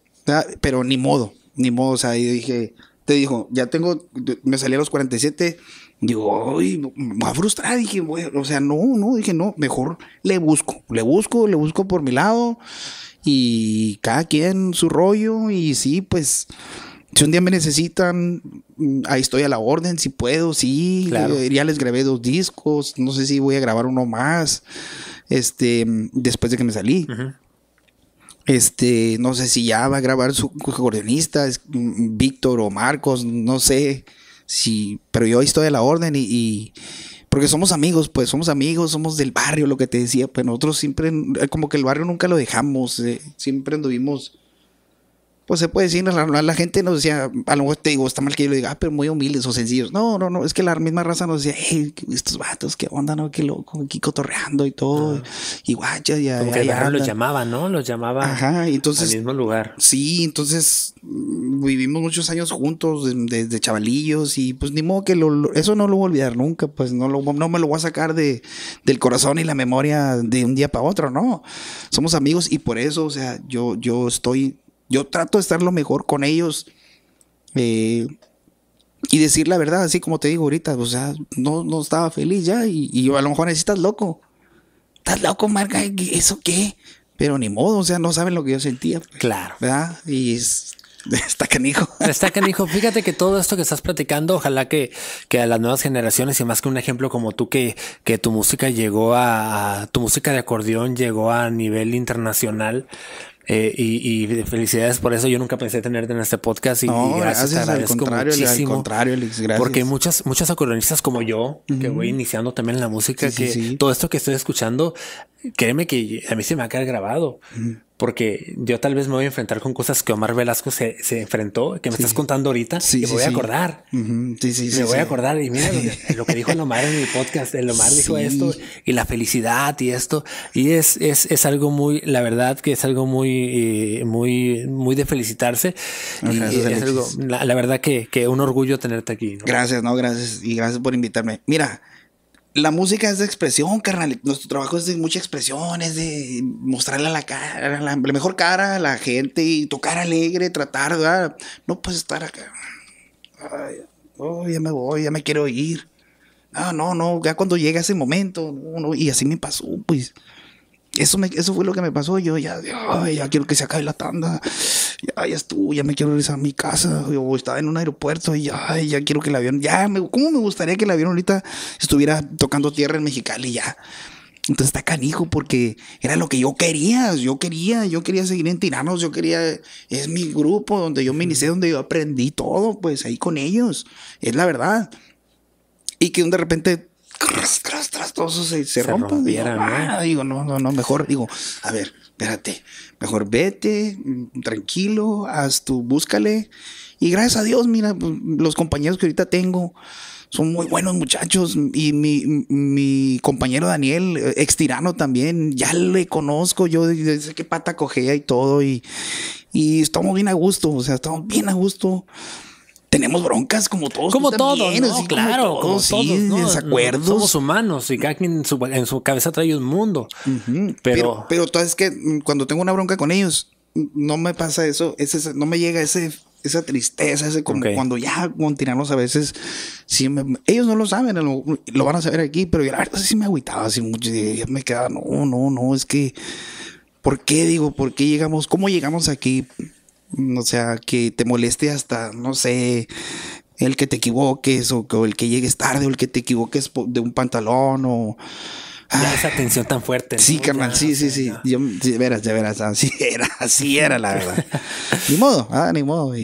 pero ni modo, ni modo, o sea, dije, te dijo, ya tengo, me salí a los 47, digo, uy, me va a frustrar, dije, o sea, no, no, dije, no, mejor le busco, le busco, le busco por mi lado y cada quien su rollo y sí, pues... Si un día me necesitan, mm, ahí estoy a la orden, si puedo, sí. Eh, ya les grabé dos discos, no sé si voy a grabar uno más, este, después de que me salí. Este, no sé si ya va a grabar su acordeonista, mm, Víctor o Marcos, no sé. Si, pero yo ahí estoy a la orden y, porque somos amigos, pues somos amigos, somos del barrio, lo que te decía, pues nosotros siempre, eh, como que el barrio nunca lo dejamos, eh, siempre anduvimos pues se puede decir, la, gente nos decía, a lo mejor te digo, está mal que yo lo diga, ah, pero muy humildes o sencillos. No, no, no, es que la misma raza nos decía, hey, estos vatos, qué onda, ¿no? Qué loco, aquí cotorreando y todo. Ah. Y guacha, ya. Como que los llamaba, ¿no? Los llamaba Ajá, entonces, al mismo lugar. Sí, entonces mm, vivimos muchos años juntos, desde chavalillos, y pues ni modo que eso no lo voy a olvidar nunca, pues no, no me lo voy a sacar de, del corazón y la memoria de un día para otro, no. Somos amigos y por eso, o sea, yo, yo estoy yo trato de estar lo mejor con ellos eh, y decir la verdad, así como te digo ahorita, o sea, no, no estaba feliz ya y, y a lo mejor necesitas loco. Estás loco, Marca, ¿eso qué? Pero ni modo, o sea, no saben lo que yo sentía. Pues, claro. ¿Verdad? Y Está canijo. Está canijo. Fíjate que todo esto que estás platicando, ojalá que, que a las nuevas generaciones y más que un ejemplo como tú, que, que tu música llegó a tu música de acordeón llegó a nivel internacional. Eh, y, y, felicidades por eso. Yo nunca pensé tenerte en este podcast y, gracias, al contrario, Porque muchas, muchas acordeonistas como yo, que voy iniciando también la música, que todo esto que estoy escuchando, créeme que a mí se me va a grabado porque yo tal vez me voy a enfrentar con cosas que Omar Velasco se, enfrentó, que me estás contando ahorita, sí, y me voy a acordar. Sí, Sí, sí, me voy a acordar. Y mira lo que, dijo el Omar en el podcast, el Omar dijo esto, y la felicidad y esto. Y es, es, es algo muy, la verdad que es algo muy, eh, muy, muy de felicitarse. es algo, la, verdad que, que un orgullo tenerte aquí. Gracias, no, gracias. Y gracias por invitarme. Mira, la música es de expresión, carnal. Nuestro trabajo es de mucha expresión, es de mostrarle la cara, la, mejor cara a la gente y tocar alegre, tratar, No puedes estar acá. Ay, oh, ya me voy, ya me quiero ir. No, no, no, ya cuando llega ese momento, no, y así me pasó, pues. Eso, eso fue lo que me pasó. Yo ya, ya, ya quiero que se acabe la tanda. Ya, ya estuvo, ya me quiero regresar a mi casa. Yo estaba en un aeropuerto y ya, ya quiero que el avión. Ya, me, ¿cómo me gustaría que el avión ahorita estuviera tocando tierra en Mexicali ya? Entonces está canijo porque era lo que yo quería, yo quería, yo quería seguir en Tiranos, yo quería, es mi grupo donde yo me inicié, donde yo aprendí todo, pues ahí con ellos, es la verdad. Y que de repente tras tras, todo eso se, se, rompa. Ah, digo, ¿no? no, no, mejor digo, a ver, espérate, mejor vete, mm, tranquilo, haz tu, búscale. Y gracias a Dios, mira, pues, los compañeros que ahorita tengo son muy buenos muchachos. Y mi, mi compañero Daniel, eh, ex tirano también, ya le conozco, yo sé qué pata cogea y todo. Y, y estamos bien a gusto, o sea, estamos bien a gusto tenemos broncas como todos. Como todos, claro, como todos, desacuerdos. Somos humanos y cada quien en su, cabeza trae un mundo. Pero, pero, pero es que cuando tengo una bronca con ellos, no me pasa eso, es no me llega ese esa tristeza, ese cuando ya tiranos a veces, sí ellos no lo saben, lo, van a saber aquí, pero yo la verdad sí me agüitaba así mucho, me quedaba, no, no, no, es que, ¿por qué digo? ¿Por qué llegamos? ¿Cómo llegamos aquí? O sea, que te moleste hasta, no sé, el que te equivoques o, el que llegues tarde o el que te equivoques de un pantalón o... Ah. esa tensión tan fuerte. Sí, carnal, sí, sí, sí. Yo, de veras, de veras, así era, así era la verdad. ni modo, ah, ni modo.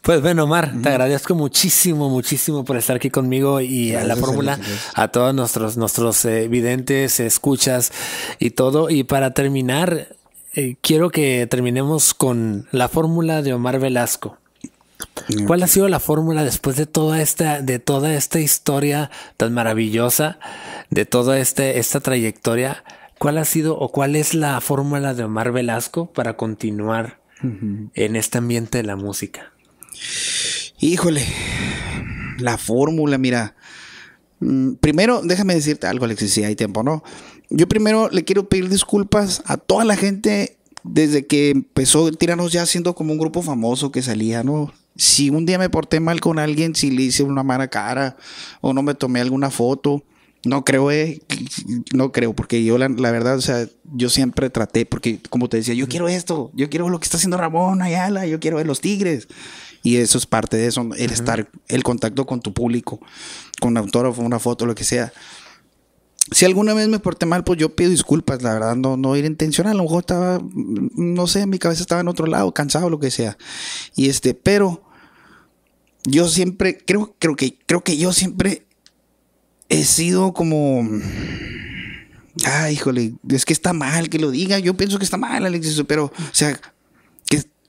Pues bueno, Omar, te agradezco muchísimo, muchísimo por estar aquí conmigo y a la fórmula, a todos nuestros, nuestros eh, videntes, escuchas y todo. Y para terminar, eh, quiero que terminemos con la fórmula de Omar Velasco. ¿Cuál ha sido la fórmula después de toda esta, de toda esta historia tan maravillosa, de toda este, esta trayectoria? ¿Cuál ha sido o cuál es la fórmula de Omar Velasco para continuar en este ambiente de la música? Híjole, la fórmula, mira. Mm, primero, déjame decirte algo, Alexis, si hay tiempo, ¿no? yo primero le quiero pedir disculpas a toda la gente desde que empezó Tiranos ya siendo como un grupo famoso que salía, ¿no? Si un día me porté mal con alguien, si le hice una mala cara o no me tomé alguna foto, no creo, eh, no creo, porque yo la, verdad, o sea, yo siempre traté, porque como te decía, yo quiero esto, yo quiero lo que está haciendo Ramón Ayala, yo quiero ver los Tigres. Y eso es parte de eso, el estar, el contacto con tu público, con un autógrafo, una foto, lo que sea si alguna vez me porté mal, pues yo pido disculpas, la verdad, no, no era intencional, a lo mejor estaba, no sé, mi cabeza estaba en otro lado, cansado, lo que sea. Y este, pero yo siempre, creo, creo que, creo que yo siempre he sido como, ay, ah, híjole, es que está mal que lo diga, yo pienso que está mal, Alexis, pero, o sea,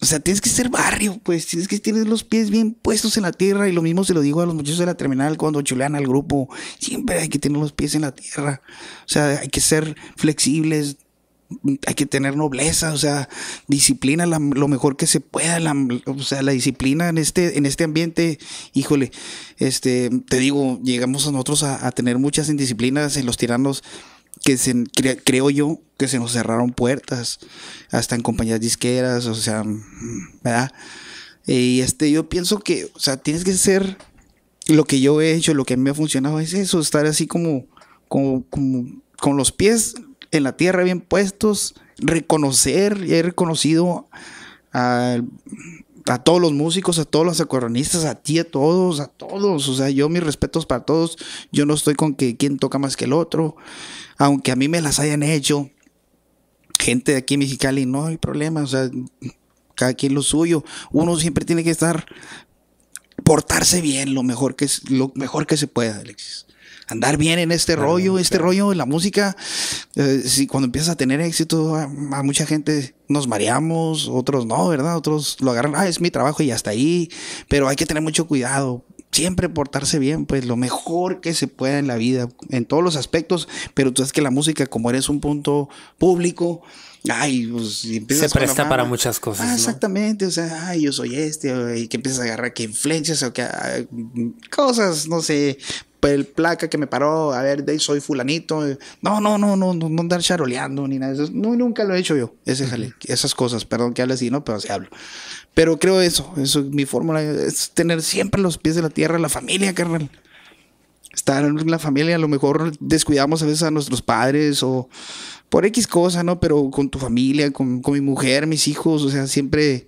o sea, tienes que ser barrio, pues tienes que tener los pies bien puestos en la tierra. Y lo mismo se lo digo a los muchachos de la terminal cuando chulean al grupo. Siempre hay que tener los pies en la tierra. O sea, hay que ser flexibles, hay que tener nobleza, o sea, disciplina lo mejor que se pueda, o sea, la disciplina en este, en este ambiente, híjole, este, te digo, llegamos a nosotros a tener muchas indisciplinas en los tiranos que se, creo yo que se nos cerraron puertas, hasta en compañías disqueras, o sea, mm, ¿verdad? Eh, y este, yo pienso que, o sea, tienes que ser, lo que yo he hecho, lo que a mí me ha funcionado es eso, estar así como, como, con los pies en la tierra bien puestos, reconocer, y he reconocido a a todos los músicos, a todos los acordeonistas, a ti, a todos, a todos. O sea, yo mis respetos para todos. Yo no estoy con que quien toca más que el otro. Aunque a mí me las hayan hecho. Gente de aquí en Mexicali, no hay problema. O sea, cada quien lo suyo. Uno siempre tiene que estar, portarse bien lo mejor que, lo mejor que se pueda, Alexis andar bien en este rollo, este rollo de la música. Eh, si cuando empiezas a tener éxito, a, mucha gente nos mareamos, otros no, ¿verdad? Otros lo agarran, ah, es mi trabajo y hasta ahí. Pero hay que tener mucho cuidado. Siempre portarse bien, pues lo mejor que se pueda en la vida, en todos los aspectos. Pero tú sabes que la música, como eres un punto público, Ay, pues se presta para muchas cosas. Ah, exactamente, o sea, ay, yo soy este, y que empiezas a agarrar que influencias o que ah, cosas, no sé, el placa que me paró, a ver, de, soy fulanito. Eh, no, no, no, no, no, no andar charoleando ni nada de eso. No, nunca lo he hecho yo, ese esas cosas. Perdón que hable así, ¿no? Pero así hablo. Pero creo eso, eso, mi fórmula es tener siempre los pies de la tierra, la familia, carnal. Estar en la familia, a lo mejor descuidamos a veces a nuestros padres o por X cosa, ¿no? Pero con tu familia, con, con mi mujer, mis hijos, o sea, siempre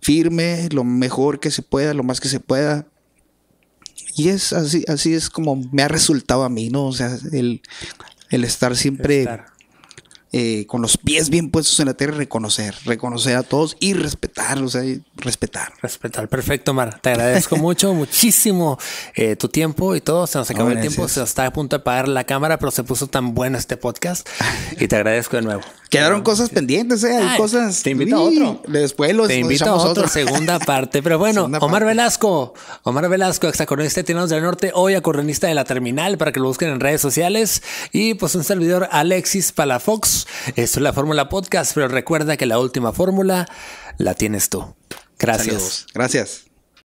firme, lo mejor que se pueda, lo más que se pueda y es así, así es como me ha resultado a mí, ¿no? O sea, el, el estar siempre... Eh, con los pies bien puestos en la tierra, reconocer, reconocer a todos y respetarlos respetar. Respetar, perfecto, Mar. Te agradezco mucho, muchísimo eh, tu tiempo y todo. Se nos acabó el tiempo, se está a punto de apagar la cámara, pero se puso tan bueno este podcast y te agradezco de nuevo. Quedaron cosas pendientes, ¿eh? Hay ah, cosas. Te invito a otro. Después los Te invito a otro, segunda parte. Pero bueno, Omar Velasco, Omar Velasco, exacornista de Tiranos del Norte, hoy coronista de la terminal para que lo busquen en redes sociales. Y pues un servidor Alexis Palafox. Esto es la Fórmula Podcast, pero recuerda que la última fórmula la tienes tú. Gracias. Gracias.